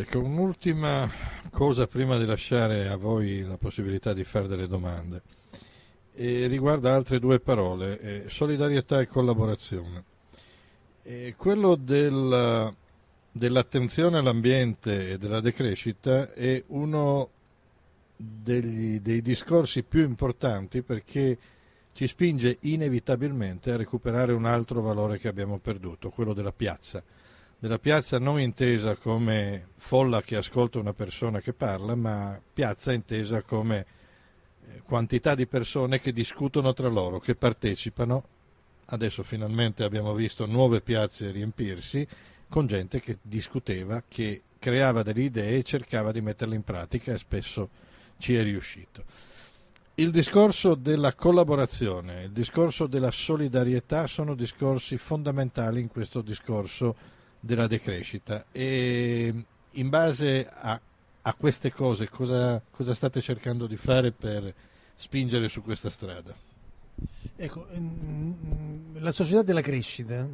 Ecco, un'ultima cosa prima di lasciare a voi la possibilità di fare delle domande. E riguarda altre due parole, eh, solidarietà e collaborazione. E quello del, dell'attenzione all'ambiente e della decrescita è uno degli, dei discorsi più importanti perché ci spinge inevitabilmente a recuperare un altro valore che abbiamo perduto, quello della piazza della piazza non intesa come folla che ascolta una persona che parla, ma piazza intesa come eh, quantità di persone che discutono tra loro, che partecipano. Adesso finalmente abbiamo visto nuove piazze riempirsi con gente che discuteva, che creava delle idee e cercava di metterle in pratica e spesso ci è riuscito. Il discorso della collaborazione, il discorso della solidarietà sono discorsi fondamentali in questo discorso della decrescita. E in base a, a queste cose, cosa, cosa, state cercando di fare per spingere su questa strada?
Ecco, ehm, mm, la società della crescita,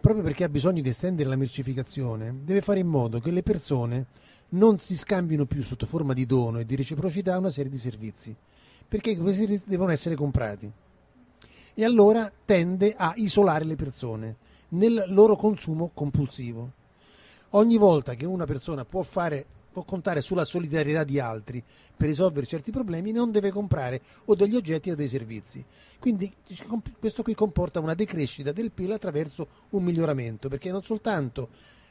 proprio perché ha bisogno di estendere la mercificazione, deve fare in modo che le persone non si scambino più sotto forma di dono e di reciprocità una serie di servizi, perché questi devono essere comprati. E allora tende a isolare le persone nel loro consumo compulsivo. Ogni volta che una persona può, fare, può contare sulla solidarietà di altri per risolvere certi problemi, non deve comprare o degli oggetti o dei servizi. Quindi questo qui comporta una decrescita del PIL attraverso un miglioramento, perché non soltanto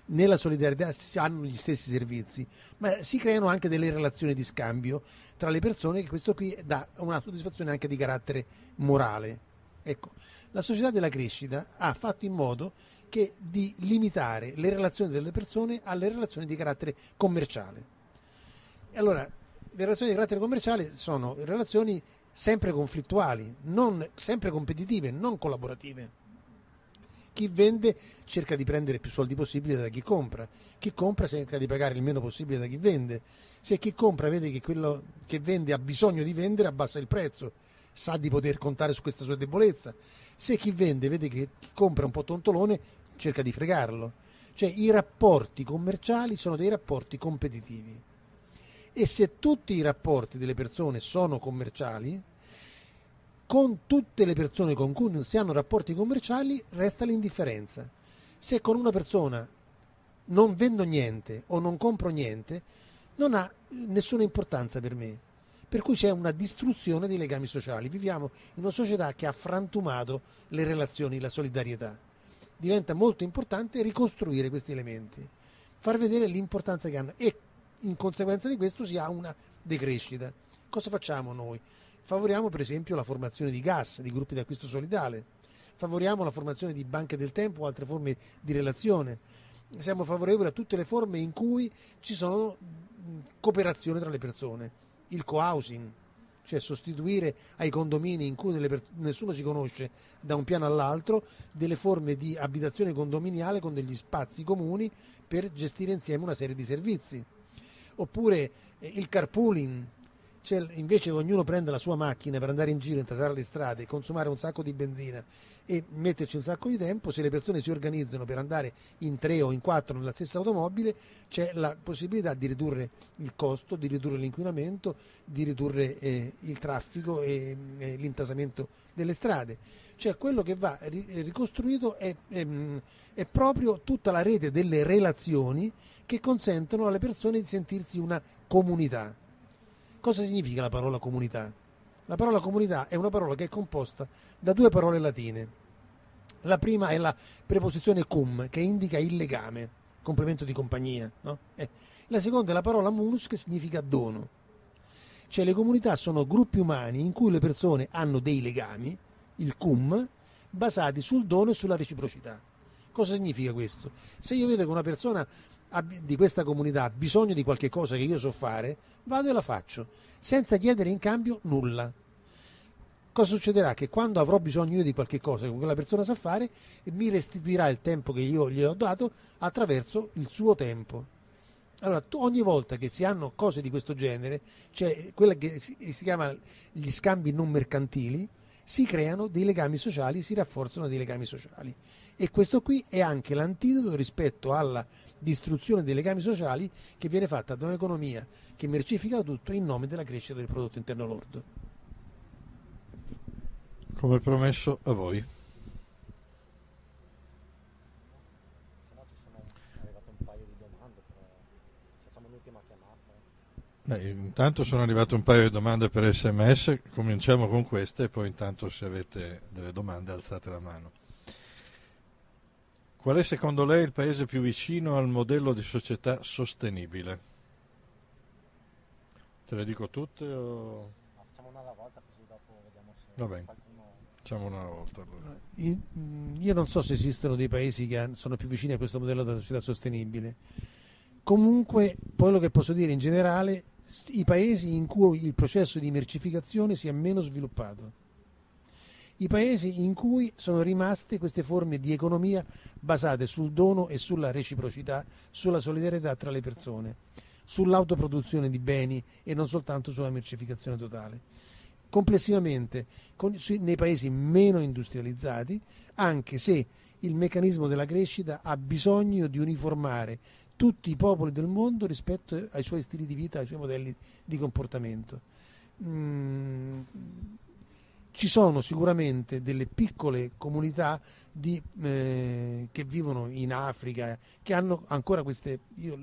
nella solidarietà si hanno gli stessi servizi, ma si creano anche delle relazioni di scambio tra le persone che questo qui dà una soddisfazione anche di carattere morale. Ecco, la società della crescita ha fatto in modo che di limitare le relazioni delle persone alle relazioni di carattere commerciale. allora, le relazioni di carattere commerciale sono relazioni sempre conflittuali, non, sempre competitive, non collaborative. Chi vende cerca di prendere più soldi possibile da chi compra, chi compra cerca di pagare il meno possibile da chi vende. Se chi compra vede che quello che vende ha bisogno di vendere, abbassa il prezzo, sa di poter contare su questa sua debolezza. Se chi vende vede che chi compra un po' tontolone cerca di fregarlo. Cioè i rapporti commerciali sono dei rapporti competitivi. E se tutti i rapporti delle persone sono commerciali, con tutte le persone con cui non si hanno rapporti commerciali resta l'indifferenza. Se con una persona non vendo niente o non compro niente, non ha nessuna importanza per me per cui c'è una distruzione dei legami sociali. Viviamo in una società che ha frantumato le relazioni, la solidarietà. Diventa molto importante ricostruire questi elementi, far vedere l'importanza che hanno e in conseguenza di questo si ha una decrescita. Cosa facciamo noi? Favoriamo per esempio la formazione di gas, di gruppi di acquisto solidale, favoriamo la formazione di banche del tempo o altre forme di relazione. Siamo favorevoli a tutte le forme in cui ci sono cooperazione tra le persone il co-housing, cioè sostituire ai condomini in cui nessuno si conosce da un piano all'altro delle forme di abitazione condominiale con degli spazi comuni per gestire insieme una serie di servizi. Oppure eh, il carpooling, cioè, invece ognuno prende la sua macchina per andare in giro, intasare le strade, consumare un sacco di benzina e metterci un sacco di tempo, se le persone si organizzano per andare in tre o in quattro nella stessa automobile, c'è la possibilità di ridurre il costo, di ridurre l'inquinamento, di ridurre eh, il traffico e eh, l'intasamento delle strade. Cioè quello che va ricostruito è, è, ehm, è proprio tutta la rete delle relazioni che consentono alle persone di sentirsi una comunità. Cosa significa la parola comunità? La parola comunità è una parola che è composta da due parole latine. La prima è la preposizione cum, che indica il legame, complemento di compagnia. No? Eh. La seconda è la parola munus, che significa dono. Cioè le comunità sono gruppi umani in cui le persone hanno dei legami, il cum, basati sul dono e sulla reciprocità. Cosa significa questo? Se io vedo che una persona di questa comunità ha bisogno di qualche cosa che io so fare, vado e la faccio, senza chiedere in cambio nulla. Cosa succederà? Che quando avrò bisogno io di qualche cosa che quella persona sa fare, mi restituirà il tempo che io gli ho dato attraverso il suo tempo. Allora, tu, ogni volta che si hanno cose di questo genere, cioè quella che si, si chiama gli scambi non mercantili, si creano dei legami sociali, si rafforzano dei legami sociali. E questo qui è anche l'antidoto rispetto alla distruzione dei legami sociali che viene fatta da un'economia che mercifica tutto in nome della crescita del prodotto interno lordo.
Come promesso a voi. Beh, intanto sono arrivate un paio di domande per sms, cominciamo con queste e poi intanto se avete delle domande alzate la mano. Qual è secondo lei il paese più vicino al modello di società sostenibile? Te le dico tutte o... No, facciamo
una alla volta così dopo vediamo se Va bene. qualcuno... Facciamo una alla volta allora. Eh, mm, io, non so se esistono dei paesi che sono più vicini a questo modello di società sostenibile. Comunque, quello che posso dire in generale i paesi in cui il processo di mercificazione si è meno sviluppato, i paesi in cui sono rimaste queste forme di economia basate sul dono e sulla reciprocità, sulla solidarietà tra le persone, sull'autoproduzione di beni e non soltanto sulla mercificazione totale. Complessivamente, con, nei paesi meno industrializzati, anche se il meccanismo della crescita ha bisogno di uniformare tutti i popoli del mondo rispetto ai suoi stili di vita, ai suoi modelli di comportamento. Mm, ci sono sicuramente delle piccole comunità di, eh, che vivono in Africa, che hanno ancora queste, io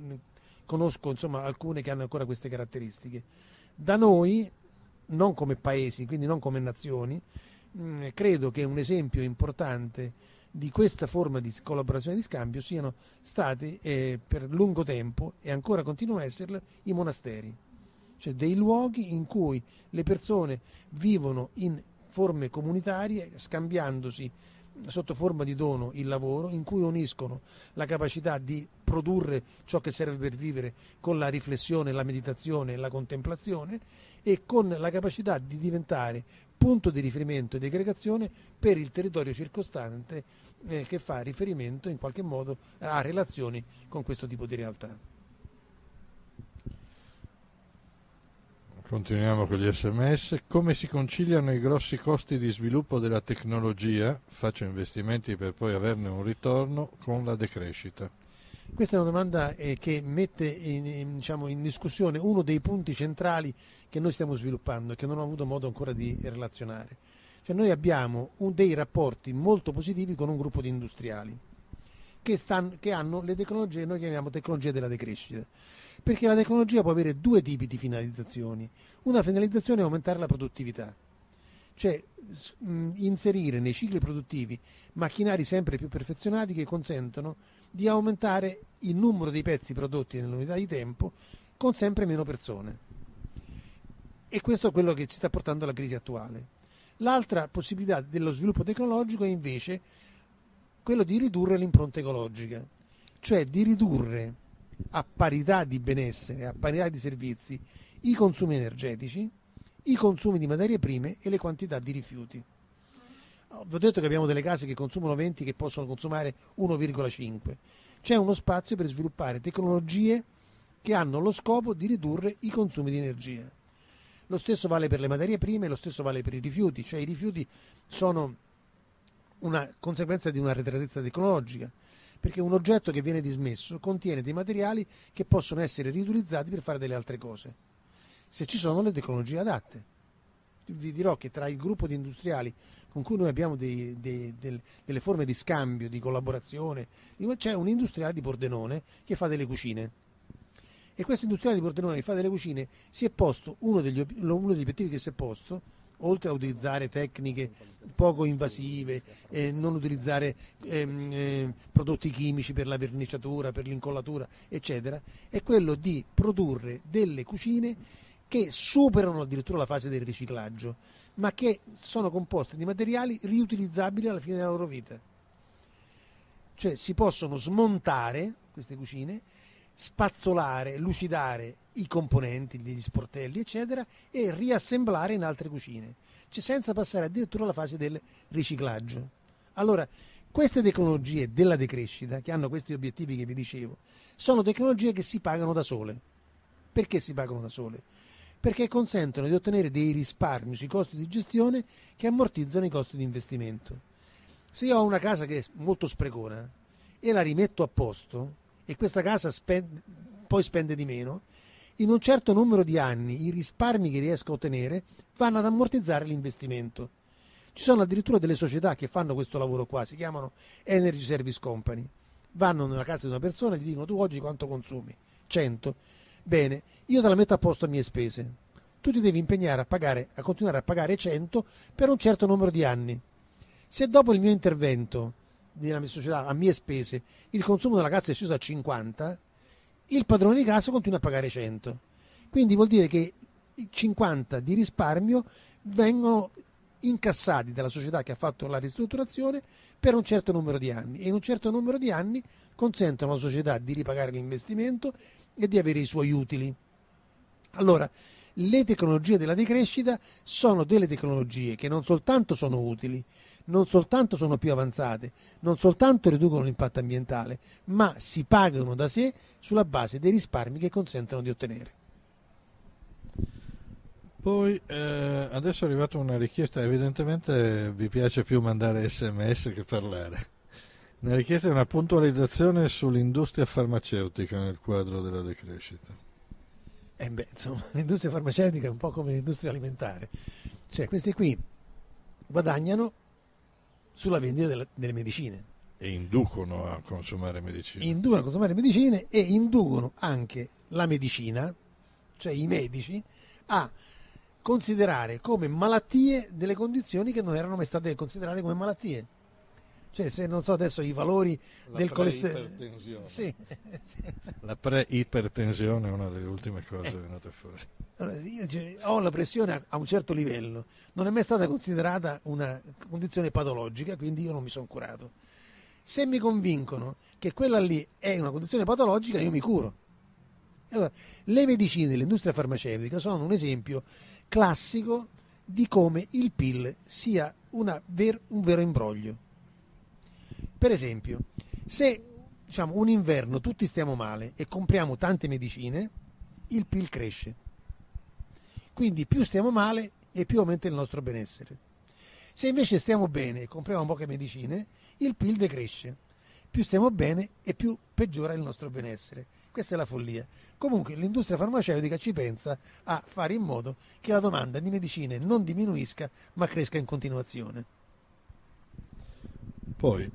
conosco insomma, alcune che hanno ancora queste caratteristiche. Da noi, non come paesi, quindi non come nazioni, mh, mm, credo che un esempio importante di questa forma di collaborazione e di scambio siano state eh, per lungo tempo e ancora continuano a esserle i monasteri, cioè dei luoghi in cui le persone vivono in forme comunitarie scambiandosi sotto forma di dono il lavoro in cui uniscono la capacità di produrre ciò che serve per vivere con la riflessione, la meditazione, la contemplazione e con la capacità di diventare punto di riferimento e di aggregazione per il territorio circostante eh, che fa riferimento in qualche modo a relazioni con questo tipo di realtà.
Continuiamo con gli sms. Come si conciliano i grossi costi di sviluppo della tecnologia, faccio investimenti per poi averne un ritorno, con la decrescita?
Questa è una domanda eh, che mette in, in, diciamo, in, discussione uno dei punti centrali che noi stiamo sviluppando e che non ho avuto modo ancora di relazionare. Cioè, noi abbiamo un, dei rapporti molto positivi con un gruppo di industriali che, stan, che hanno le tecnologie che noi chiamiamo tecnologie della decrescita perché la tecnologia può avere due tipi di finalizzazioni. Una finalizzazione è aumentare la produttività, cioè mm, inserire nei cicli produttivi macchinari sempre più perfezionati che consentono di aumentare il numero dei pezzi prodotti nell'unità di tempo con sempre meno persone. E questo è quello che ci sta portando alla crisi attuale. L'altra possibilità dello sviluppo tecnologico è invece quello di ridurre l'impronta ecologica, cioè di ridurre a parità di benessere, a parità di servizi, i consumi energetici, i consumi di materie prime e le quantità di rifiuti. Vi ho detto che abbiamo delle case che consumano 20 che possono consumare 1,5. C'è uno spazio per sviluppare tecnologie che hanno lo scopo di ridurre i consumi di energia. Lo stesso vale per le materie prime, lo stesso vale per i rifiuti, cioè i rifiuti sono una conseguenza di una retratezza tecnologica, perché un oggetto che viene dismesso contiene dei materiali che possono essere riutilizzati per fare delle altre cose se ci sono le tecnologie adatte. Vi dirò che tra il gruppo di industriali con cui noi abbiamo dei, dei, del, delle forme di scambio, di collaborazione, c'è un industriale di Bordenone che fa delle cucine. E questo industriale di Bordenone che fa delle cucine si è posto, uno degli, uno degli obiettivi che si è posto, oltre a utilizzare tecniche poco invasive, eh, non utilizzare ehm, eh, prodotti chimici per la verniciatura, per l'incollatura, eccetera, è quello di produrre delle cucine che superano addirittura la fase del riciclaggio, ma che sono composte di materiali riutilizzabili alla fine della loro vita. Cioè si possono smontare queste cucine, spazzolare, lucidare i componenti, gli sportelli, eccetera, e riassemblare in altre cucine, cioè senza passare addirittura alla fase del riciclaggio. Allora, queste tecnologie della decrescita, che hanno questi obiettivi che vi dicevo, sono tecnologie che si pagano da sole. Perché si pagano da sole? perché consentono di ottenere dei risparmi sui costi di gestione che ammortizzano i costi di investimento. Se io ho una casa che è molto sprecona e la rimetto a posto e questa casa spende, poi spende di meno, in un certo numero di anni i risparmi che riesco a ottenere vanno ad ammortizzare l'investimento. Ci sono addirittura delle società che fanno questo lavoro qua, si chiamano Energy Service Company. Vanno nella casa di una persona e gli dicono tu oggi quanto consumi? 100 Bene, io te la metto a posto a mie spese. Tu ti devi impegnare a pagare, a continuare a pagare 100 per un certo numero di anni. Se dopo il mio intervento della mia società a mie spese il consumo della casa è sceso a 50, il padrone di casa continua a pagare 100. Quindi vuol dire che 50 di risparmio vengono incassati dalla società che ha fatto la ristrutturazione per un certo numero di anni e in un certo numero di anni consentono alla società di ripagare l'investimento e di avere i suoi utili. Allora, le tecnologie della decrescita sono delle tecnologie che non soltanto sono utili, non soltanto sono più avanzate, non soltanto riducono l'impatto ambientale, ma si pagano da sé sulla base dei risparmi che consentono di ottenere. Poi eh, adesso è arrivata
una richiesta, evidentemente vi piace più mandare sms che parlare. Una richiesta è una puntualizzazione sull'industria farmaceutica nel quadro della decrescita.
Eh beh, insomma, *laughs* l'industria farmaceutica è un po' come l'industria alimentare. Cioè, questi qui guadagnano sulla vendita delle, delle medicine.
E inducono a consumare medicine.
Inducono a consumare medicine e inducono anche la medicina, cioè i medici, a considerare come malattie delle condizioni che non erano mai state considerate come malattie. Cioè, se non so adesso i valori la del colesterolo. Sì.
La pre-ipertensione è una delle ultime cose eh. venute fuori.
Allora, io cioè, ho la pressione a, un certo livello, non è mai stata considerata una condizione patologica, quindi io non mi sono curato. Se mi convincono che quella lì è una condizione patologica, io mi curo. Allora, le medicine dell'industria farmaceutica sono un esempio classico di come il PIL sia ver, un vero imbroglio. Per esempio, se diciamo, un inverno tutti stiamo male e compriamo tante medicine, il PIL cresce. Quindi più stiamo male e più aumenta il nostro benessere. Se invece stiamo bene e compriamo poche medicine, il PIL decresce. Più stiamo bene e più peggiora il nostro benessere. Questa è la follia. Comunque l'industria farmaceutica ci pensa a fare in modo che la domanda di medicine non diminuisca ma cresca in continuazione. Poi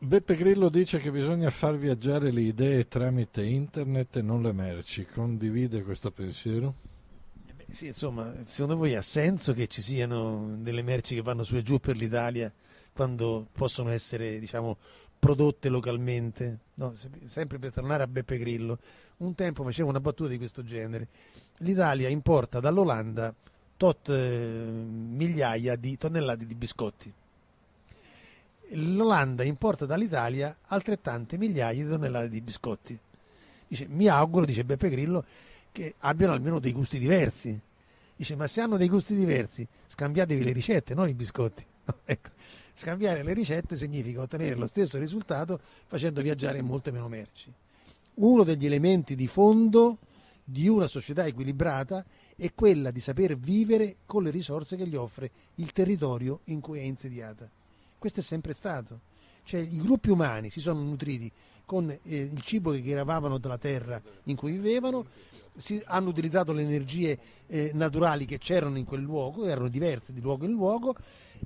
Beppe
Grillo dice che bisogna far viaggiare le idee tramite internet e non le merci. Condivide questo pensiero?
Eh sì, insomma, secondo voi ha senso che ci siano delle merci che vanno su e giù per l'Italia quando possono essere, diciamo, prodotte localmente. No, sempre per tornare a Beppe Grillo, un tempo faceva una battuta di questo genere. L'Italia importa dall'Olanda tot eh, migliaia di tonnellate di biscotti. L'Olanda importa dall'Italia altrettante migliaia di tonnellate di biscotti. Dice, mi auguro, dice Beppe Grillo, che abbiano almeno dei gusti diversi. Dice, ma se hanno dei gusti diversi, scambiatevi le ricette, non i biscotti. No, *laughs* ecco Scambiare le ricette significa ottenere lo stesso risultato facendo viaggiare molte meno merci. Uno degli elementi di fondo di una società equilibrata è quella di saper vivere con le risorse che gli offre il territorio in cui è insediata. Questo è sempre stato. Cioè i gruppi umani si sono nutriti con eh, il cibo che gravavano dalla terra in cui vivevano si hanno utilizzato le energie eh, naturali che c'erano in quel luogo, erano diverse di luogo in luogo,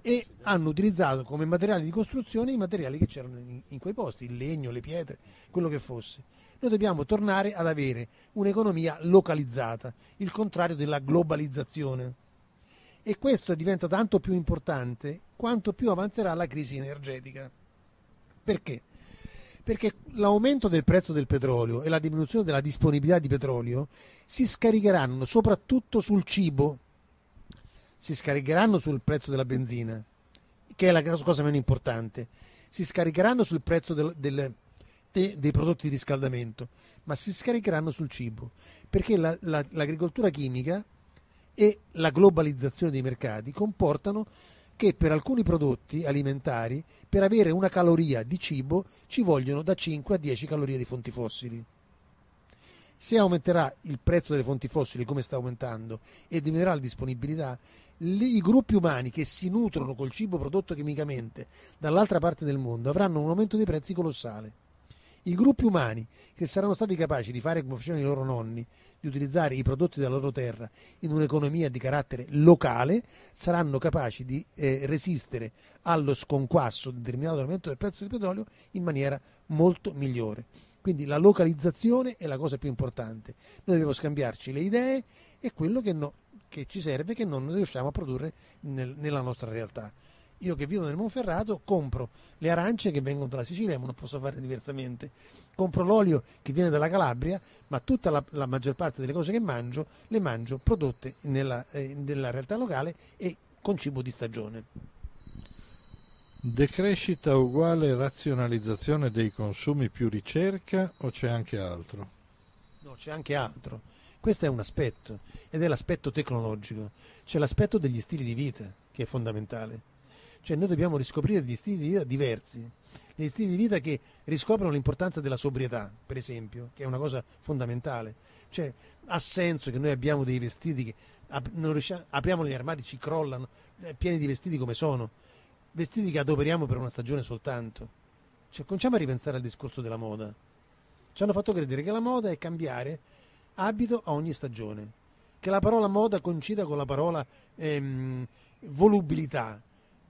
e hanno utilizzato come materiali di costruzione i materiali che c'erano in, in quei posti, il legno, le pietre, quello che fosse. Noi dobbiamo tornare ad avere un'economia localizzata, il contrario della globalizzazione. E questo diventa tanto più importante quanto più avanzerà la crisi energetica. Perché? perché l'aumento del prezzo del petrolio e la diminuzione della disponibilità di petrolio si scaricheranno soprattutto sul cibo, si scaricheranno sul prezzo della benzina, che è la cosa meno importante, si scaricheranno sul prezzo del, del, de, dei prodotti di riscaldamento, ma si scaricheranno sul cibo, perché la, la, l'agricoltura chimica e la globalizzazione dei mercati comportano che per alcuni prodotti alimentari, per avere una caloria di cibo, ci vogliono da 5 a 10 calorie di fonti fossili. Se aumenterà il prezzo delle fonti fossili come sta aumentando e diminuirà la disponibilità, i gruppi umani che si nutrono col cibo prodotto chimicamente dall'altra parte del mondo avranno un aumento dei prezzi colossale i gruppi umani che saranno stati capaci di fare come facevano i loro nonni, di utilizzare i prodotti della loro terra in un'economia di carattere locale, saranno capaci di eh, resistere allo sconquasso determinato aumento del prezzo del petrolio in maniera molto migliore. Quindi la localizzazione è la cosa più importante. Noi dobbiamo scambiarci le idee e quello che, no, che ci serve che non riusciamo a produrre nel, nella nostra realtà. Io che vivo nel Monferrato compro le arance che vengono dalla Sicilia, ma non posso fare diversamente. Compro l'olio che viene dalla Calabria, ma tutta la, la maggior parte delle cose che mangio le mangio prodotte nella, eh, nella realtà locale e con cibo di stagione.
Decrescita uguale razionalizzazione
dei consumi più ricerca o c'è anche altro? No, c'è anche altro. Questo è un aspetto ed è l'aspetto tecnologico. C'è l'aspetto degli stili di vita che è fondamentale. Cioè noi dobbiamo riscoprire degli stili di vita diversi, gli stili di vita che riscoprono l'importanza della sobrietà, per esempio, che è una cosa fondamentale. Cioè ha senso che noi abbiamo dei vestiti che ap- apriamo gli armadi, ci crollano, eh, pieni di vestiti come sono, vestiti che adoperiamo per una stagione soltanto. Cioè, cominciamo a ripensare al discorso della moda. Ci hanno fatto credere che la moda è cambiare abito a ogni stagione, che la parola moda coincida con la parola ehm, volubilità,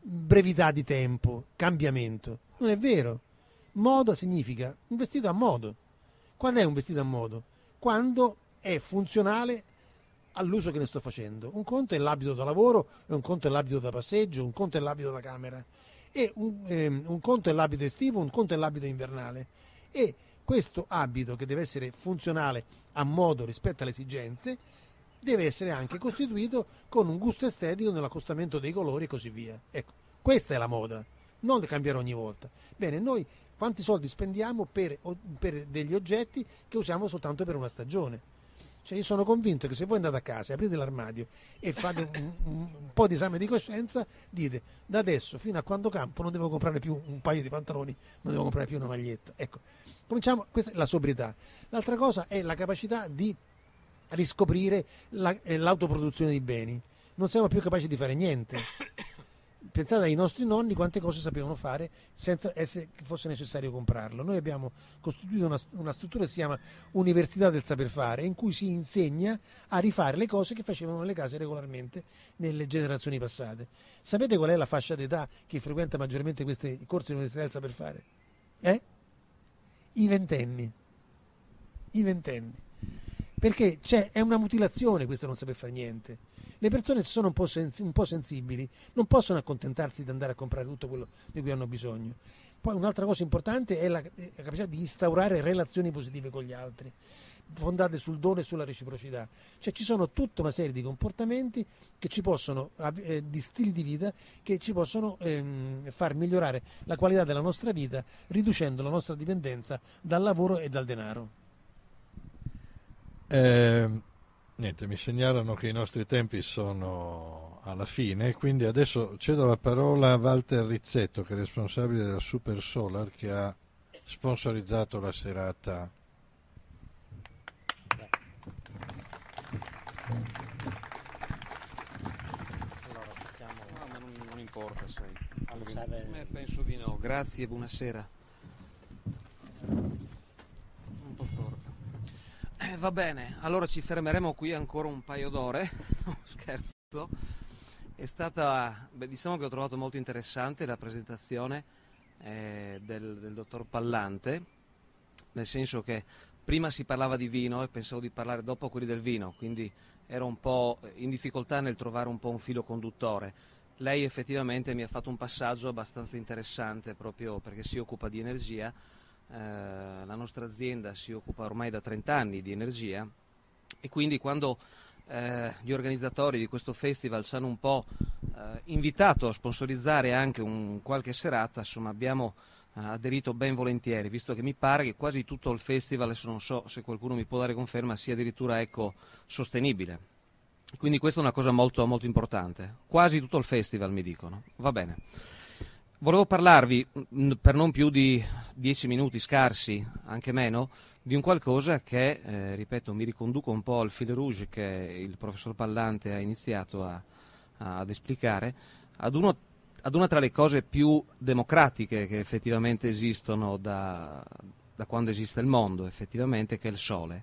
brevità di tempo, cambiamento. Non è vero. Moda significa un vestito a modo. Quando è un vestito a modo? Quando è funzionale all'uso che ne sto facendo. Un conto è l'abito da lavoro, un conto è l'abito da passeggio, un conto è l'abito da camera. E un, ehm, un conto è l'abito estivo, un conto è l'abito invernale. E questo abito che deve essere funzionale a modo rispetto alle esigenze deve essere anche costituito con un gusto estetico nell'accostamento dei colori e così via. Ecco, questa è la moda, non cambiare ogni volta. Bene, noi quanti soldi spendiamo per, per degli oggetti che usiamo soltanto per una stagione? Cioè io sono convinto che se voi andate a casa, aprite l'armadio e fate un, un, po' di esame di coscienza, dite da adesso fino a quando campo non devo comprare più un paio di pantaloni, non devo comprare più una maglietta. Ecco, cominciamo, questa è la sobrietà. L'altra cosa è la capacità di riscoprire la, eh, l'autoproduzione di beni. Non siamo più capaci di fare niente. Pensate ai nostri nonni quante cose sapevano fare senza essere, che fosse necessario comprarlo. Noi abbiamo costituito una, una struttura che si chiama Università del Saper Fare, in cui si insegna a rifare le cose che facevano le case regolarmente nelle generazioni passate. Sapete qual è la fascia d'età che frequenta maggiormente questi corsi dell'Università del Saper Fare? Eh? I ventenni. I ventenni perché cioè, è una mutilazione questo non saper fare niente. Le persone sono un po, sens- un po' sensibili, non possono accontentarsi di andare a comprare tutto quello di cui hanno bisogno. Poi un'altra cosa importante è la, la, capacità di instaurare relazioni positive con gli altri, fondate sul dono e sulla reciprocità. Cioè ci sono tutta una serie di comportamenti possono, eh, di stili di vita che ci possono ehm, far migliorare la qualità della nostra vita, riducendo la nostra dipendenza dal lavoro e dal denaro.
Eh, niente, mi segnalano che i nostri tempi sono alla fine, quindi adesso cedo la parola a Walter Rizzetto, che è responsabile della Super Solar, che ha sponsorizzato la serata.
Allora, sappiamo... No, ma non, non importa se... Allora, serve... Eh, penso di no. Grazie, buonasera. Eh, va bene, allora ci fermeremo qui ancora un paio d'ore, *laughs* non scherzo. È stata, beh, diciamo che ho trovato molto interessante la presentazione eh, del, del dottor Pallante, nel senso che prima si parlava di vino e pensavo di parlare dopo quelli del vino, quindi ero un po' in difficoltà nel trovare un po' un filo conduttore. Lei effettivamente mi ha fatto un passaggio abbastanza interessante proprio perché si occupa di energia eh, la nostra azienda si occupa ormai da 30 anni di energia e quindi quando eh, gli organizzatori di questo festival ci hanno un po' eh, invitato a sponsorizzare anche un, qualche serata, insomma abbiamo eh, aderito ben volentieri, visto che mi pare che quasi tutto il festival, adesso non so se qualcuno mi può dare conferma, sia addirittura ecco, sostenibile. Quindi questa è una cosa molto, molto importante. Quasi tutto il festival, mi dicono. Va bene. Volevo parlarvi mm, mm, per non più di dieci minuti scarsi, anche meno, di un qualcosa che, eh, ripeto, mi riconduco un po' al fil rouge che il professor Pallante ha iniziato a, a, ad esplicare, ad, uno, ad, una tra le cose più democratiche che effettivamente esistono da, da quando esiste il mondo, effettivamente, che è il sole.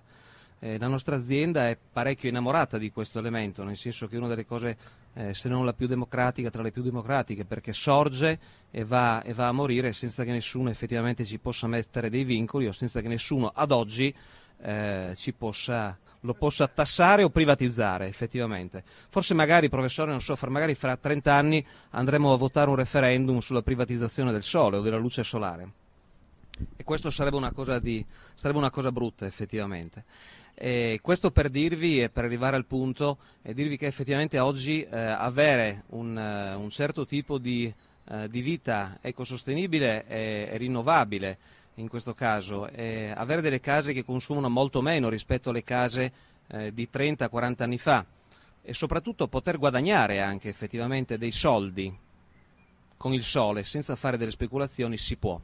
Eh, la nostra azienda è parecchio innamorata di questo elemento, nel senso che una delle cose eh, se non la più democratica tra le più democratiche, perché sorge e va, e va, a morire senza che nessuno effettivamente ci possa mettere dei vincoli o senza che nessuno ad oggi eh, possa, lo possa tassare o privatizzare effettivamente. Forse magari, professore, non so, magari fra 30 anni andremo a votare un referendum sulla privatizzazione del sole o della luce solare. E questo sarebbe una cosa, di, sarebbe una cosa brutta effettivamente. E questo per dirvi e per arrivare al punto e dirvi che effettivamente oggi eh, avere un, eh, un, certo tipo di, eh, di vita ecosostenibile e, rinnovabile in questo caso, avere delle case che consumano molto meno rispetto alle case eh, di 30-40 anni fa e soprattutto poter guadagnare anche effettivamente dei soldi con il sole senza fare delle speculazioni si può.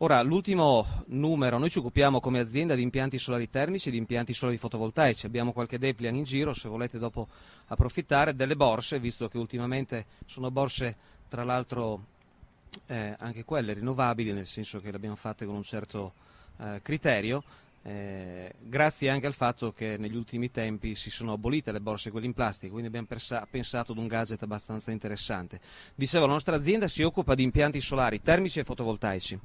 Ora, l'ultimo numero, noi ci occupiamo come azienda di impianti solari termici e di impianti solari fotovoltaici, abbiamo qualche deplian in giro, se volete dopo approfittare, delle borse, visto che ultimamente sono borse tra l'altro eh, anche quelle rinnovabili, nel senso che le abbiamo fatte con un certo eh, criterio, eh, grazie anche al fatto che negli ultimi tempi si sono abolite le borse quelle in plastica, quindi abbiamo persa- pensato ad un gadget abbastanza interessante. Dicevo, la nostra azienda si occupa di impianti solari, termici e fotovoltaici.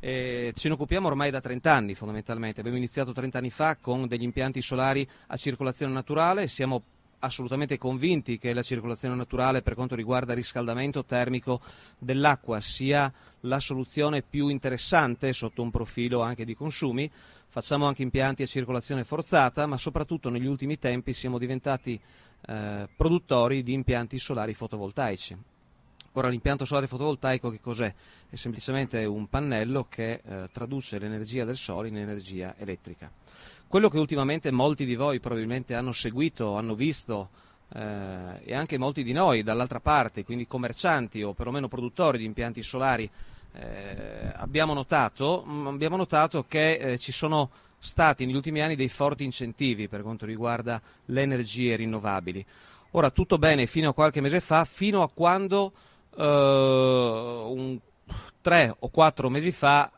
Eh, ce ne occupiamo ormai da 30 anni fondamentalmente, abbiamo iniziato 30 anni fa con degli impianti solari a circolazione naturale, siamo assolutamente convinti che la circolazione naturale per quanto riguarda il riscaldamento termico dell'acqua sia la soluzione più interessante sotto un profilo anche di consumi facciamo anche impianti a circolazione forzata, ma soprattutto negli ultimi tempi siamo diventati eh, produttori di impianti solari fotovoltaici. Ora l'impianto solare fotovoltaico che cos'è? È semplicemente un pannello che eh, traduce l'energia del sole in energia elettrica. Quello che ultimamente molti di voi probabilmente hanno seguito, hanno visto eh, e anche molti di noi dall'altra parte, quindi commercianti o perlomeno produttori di impianti solari eh, abbiamo, notato, mm, abbiamo, notato, che eh, ci sono stati negli ultimi anni dei forti incentivi per quanto riguarda le energie rinnovabili. Ora tutto bene fino a qualche mese fa, fino a quando eh, un, tre o quattro mesi fa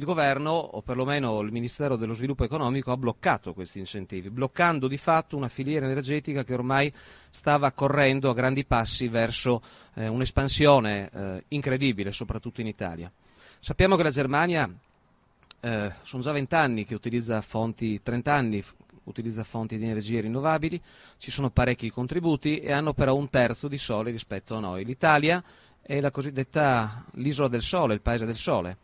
il governo, o perlomeno il Ministero dello Sviluppo Economico, ha bloccato questi incentivi, bloccando di fatto una filiera energetica che ormai stava correndo a grandi passi verso eh, un'espansione eh, incredibile, soprattutto in Italia. Sappiamo che la Germania, eh, sono già vent'anni che utilizza fonti, 30 anni utilizza fonti di energie rinnovabili, ci sono parecchi contributi e hanno però un terzo di sole rispetto a noi. L'Italia è la cosiddetta l'isola del sole, il paese del sole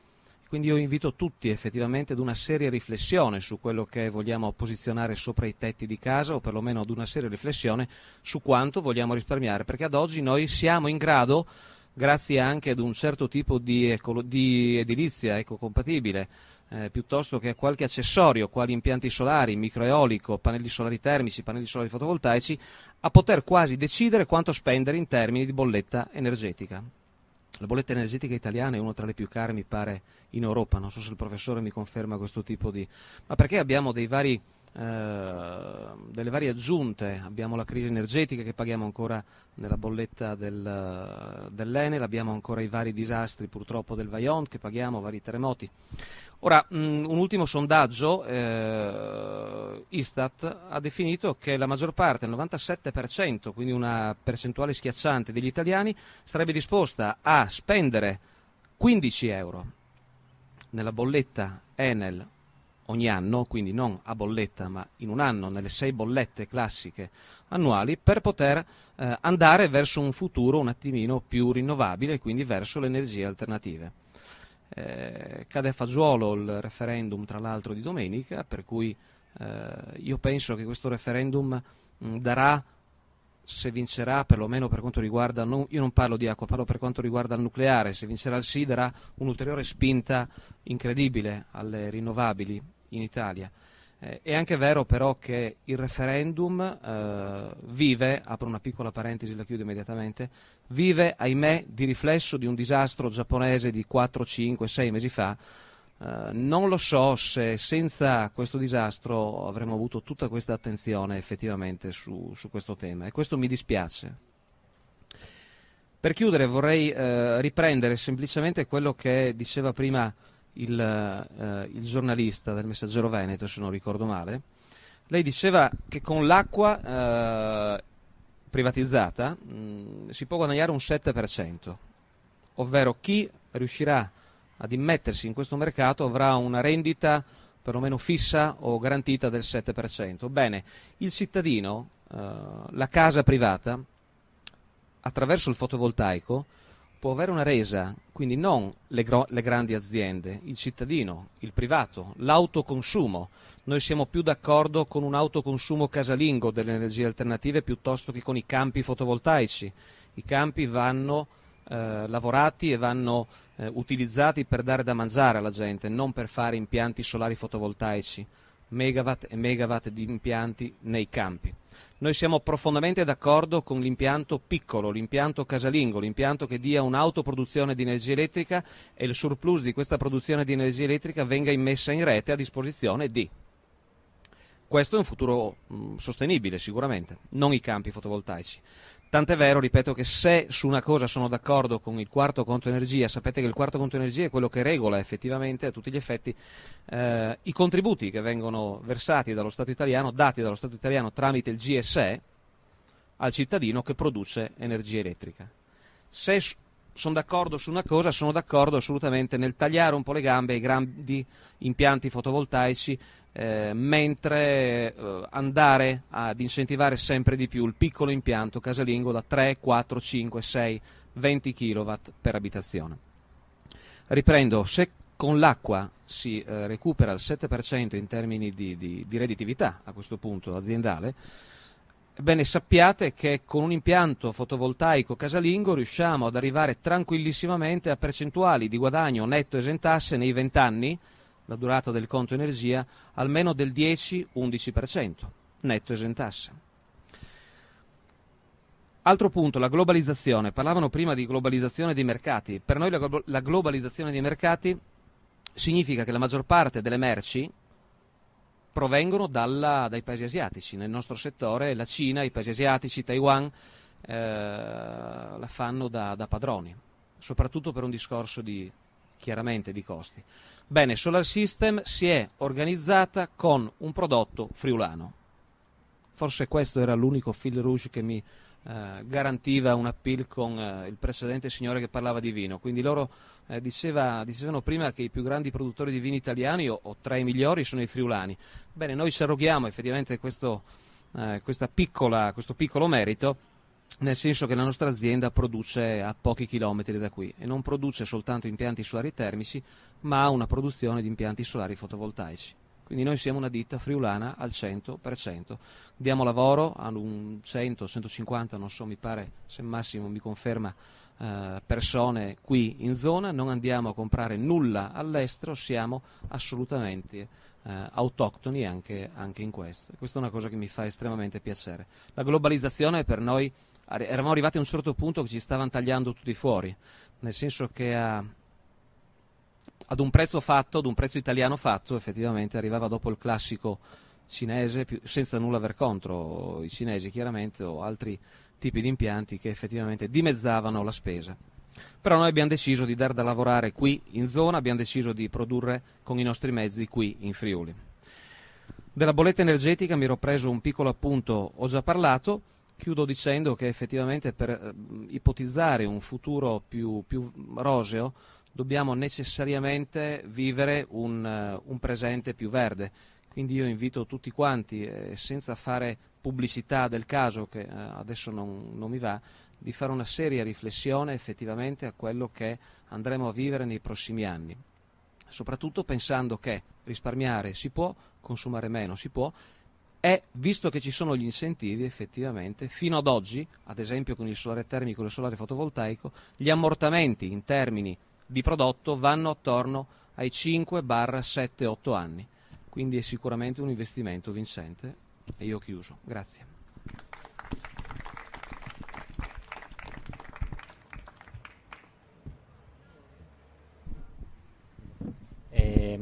quindi io invito tutti effettivamente ad una seria riflessione su quello che vogliamo posizionare sopra i tetti di casa o perlomeno ad una seria riflessione su quanto vogliamo risparmiare, perché ad oggi noi siamo in grado, grazie anche ad un certo tipo di, ecolo, di edilizia ecocompatibile, eh, piuttosto che a qualche accessorio, quali impianti solari, microeolico, pannelli solari termici, pannelli solari fotovoltaici, a poter quasi decidere quanto spendere in termini di bolletta energetica. La bolletta energetica italiana è una tra le più care, mi pare, in Europa. Non so se il professore mi conferma questo tipo di... Ma perché abbiamo vari, eh, delle varie aggiunte? Abbiamo la crisi energetica che paghiamo ancora nella bolletta del, dell'Enel, abbiamo ancora i vari disastri purtroppo del Vaillant che paghiamo, vari terremoti. Ora, mh, mm, un ultimo sondaggio, eh, Istat, ha definito che la maggior parte, il 97%, quindi una percentuale schiacciante degli italiani, sarebbe disposta a spendere 15 euro nella bolletta Enel ogni anno, quindi non a bolletta, ma in un anno nelle sei bollette classiche annuali, per poter eh, andare verso un futuro un attimino più rinnovabile, quindi verso le energie alternative. Eh, cade a fagiolo il referendum, tra l'altro, di domenica, per cui eh, io penso che questo referendum mh, mm, darà, se vincerà, perlomeno per quanto riguarda, non, io non parlo di acqua, parlo per quanto riguarda il nucleare, se vincerà il sì darà un'ulteriore spinta incredibile alle rinnovabili in Italia. Eh, è anche vero però che il referendum eh, vive, apro una piccola parentesi, e la chiudo immediatamente, vive, ahimè, di riflesso di un disastro giapponese di 4, 5, 6 mesi fa. Eh, non lo so se senza questo disastro avremmo avuto tutta questa attenzione effettivamente su, su questo tema e questo mi dispiace. Per chiudere vorrei eh, riprendere semplicemente quello che diceva prima il, eh, il giornalista del Messaggero Veneto, se non ricordo male, lei diceva che con l'acqua eh, privatizzata mh, mm, si può guadagnare un 7%, ovvero chi riuscirà ad immettersi in questo mercato avrà una rendita perlomeno fissa o garantita del 7%. Bene, il cittadino, eh, la casa privata, attraverso il fotovoltaico, può avere una resa quindi non le, gro- le grandi aziende, il cittadino, il privato, l'autoconsumo. Noi siamo più d'accordo con un autoconsumo casalingo delle energie alternative piuttosto che con i campi fotovoltaici. I campi vanno eh, lavorati e vanno eh, utilizzati per dare da mangiare alla gente, non per fare impianti solari fotovoltaici, megawatt e megawatt di impianti nei campi. Noi siamo profondamente d'accordo con l'impianto piccolo, l'impianto casalingo, l'impianto che dia un'autoproduzione di energia elettrica e il surplus di questa produzione di energia elettrica venga immessa in rete a disposizione di. Questo è un futuro mh, mm, sostenibile sicuramente, non i campi fotovoltaici. Tant'è vero, ripeto, che se su una cosa sono d'accordo con il quarto conto energia, sapete che il quarto conto energia è quello che regola effettivamente a tutti gli effetti eh, i contributi che vengono versati dallo Stato italiano, dati dallo Stato italiano tramite il GSE al cittadino che produce energia elettrica. Se sono d'accordo su una cosa, sono d'accordo assolutamente nel tagliare un po' le gambe ai grandi impianti fotovoltaici, eh, mentre eh, andare ad incentivare sempre di più il piccolo impianto casalingo da 3, 4, 5, 6, 20 kW per abitazione. Riprendo, se con l'acqua si eh, recupera il 7% in termini di, di, di redditività a questo punto aziendale, Ebbene, sappiate che con un impianto fotovoltaico casalingo riusciamo ad arrivare tranquillissimamente a percentuali di guadagno netto esentasse nei 20 anni la durata del conto energia, almeno del 10-11%, netto esentasse. Altro punto, la globalizzazione. Parlavano prima di globalizzazione dei mercati. Per noi la, globalizzazione dei mercati significa che la maggior parte delle merci provengono dalla, dai paesi asiatici. Nel nostro settore la Cina, i paesi asiatici, Taiwan eh, la fanno da, da padroni, soprattutto per un discorso di chiaramente di costi. Bene, Solar System si è organizzata con un prodotto friulano. Forse questo era l'unico fil rouge che mi eh, garantiva un appeal con eh, il precedente signore che parlava di vino. Quindi loro eh, diceva, dicevano prima che i più grandi produttori di vini italiani o, o, tra i migliori sono i friulani. Bene, noi ci arroghiamo effettivamente questo, eh, questo piccolo merito nel senso che la nostra azienda produce a pochi chilometri da qui e non produce soltanto impianti solari termici, ma ha una produzione di impianti solari fotovoltaici. Quindi noi siamo una ditta friulana al 100%, diamo lavoro a un 100-150, non so, mi pare, se Massimo mi conferma, eh, persone qui in zona, non andiamo a comprare nulla all'estero, siamo assolutamente eh, autoctoni anche, anche in questo. Questa è una cosa che mi fa estremamente piacere. La globalizzazione per noi eravamo arrivati a un certo punto che ci stavano tagliando tutti fuori, nel senso che a, ad un prezzo fatto, ad un prezzo italiano fatto, effettivamente arrivava dopo il classico cinese, più, senza nulla aver contro i cinesi chiaramente o altri tipi di impianti che effettivamente dimezzavano la spesa. Però noi abbiamo deciso di dar da lavorare qui in zona, abbiamo deciso di produrre con i nostri mezzi qui in Friuli. Della bolletta energetica mi ero preso un piccolo appunto, ho già parlato. Chiudo dicendo che effettivamente per eh, ipotizzare un futuro più, più, roseo dobbiamo necessariamente vivere un, uh, un, presente più verde. Quindi io invito tutti quanti, eh, senza fare pubblicità del caso che eh, adesso non, non mi va, di fare una seria riflessione effettivamente a quello che andremo a vivere nei prossimi anni, soprattutto pensando che risparmiare si può, consumare meno si può è, visto che ci sono gli incentivi effettivamente, fino ad oggi, ad esempio con il solare termico e il solare fotovoltaico, gli ammortamenti in termini di prodotto vanno attorno ai 5-7-8 anni. Quindi è sicuramente un investimento vincente e io ho chiuso. Grazie.
Eh,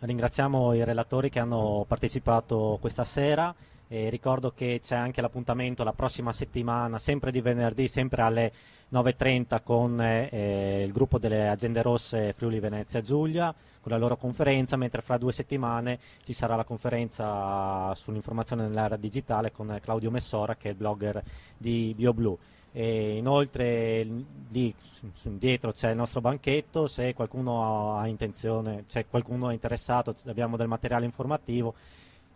Ringraziamo i relatori che hanno partecipato questa sera. E ricordo che c'è anche l'appuntamento la prossima settimana, sempre di venerdì, sempre alle 9.30 con eh, eh, il gruppo delle aziende rosse Friuli Venezia Giulia, con la loro conferenza, mentre fra due settimane ci sarà la conferenza sull'informazione nell'area digitale con Claudio Messora che è il blogger di BioBlue. E inoltre lì dietro c'è il nostro banchetto, se qualcuno ha intenzione, se qualcuno è interessato abbiamo del materiale informativo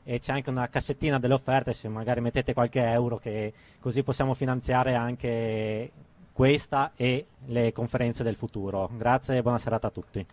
e c'è anche una cassettina delle offerte se magari mettete qualche euro che così possiamo finanziare anche questa e le conferenze del futuro. Grazie e buona serata a tutti.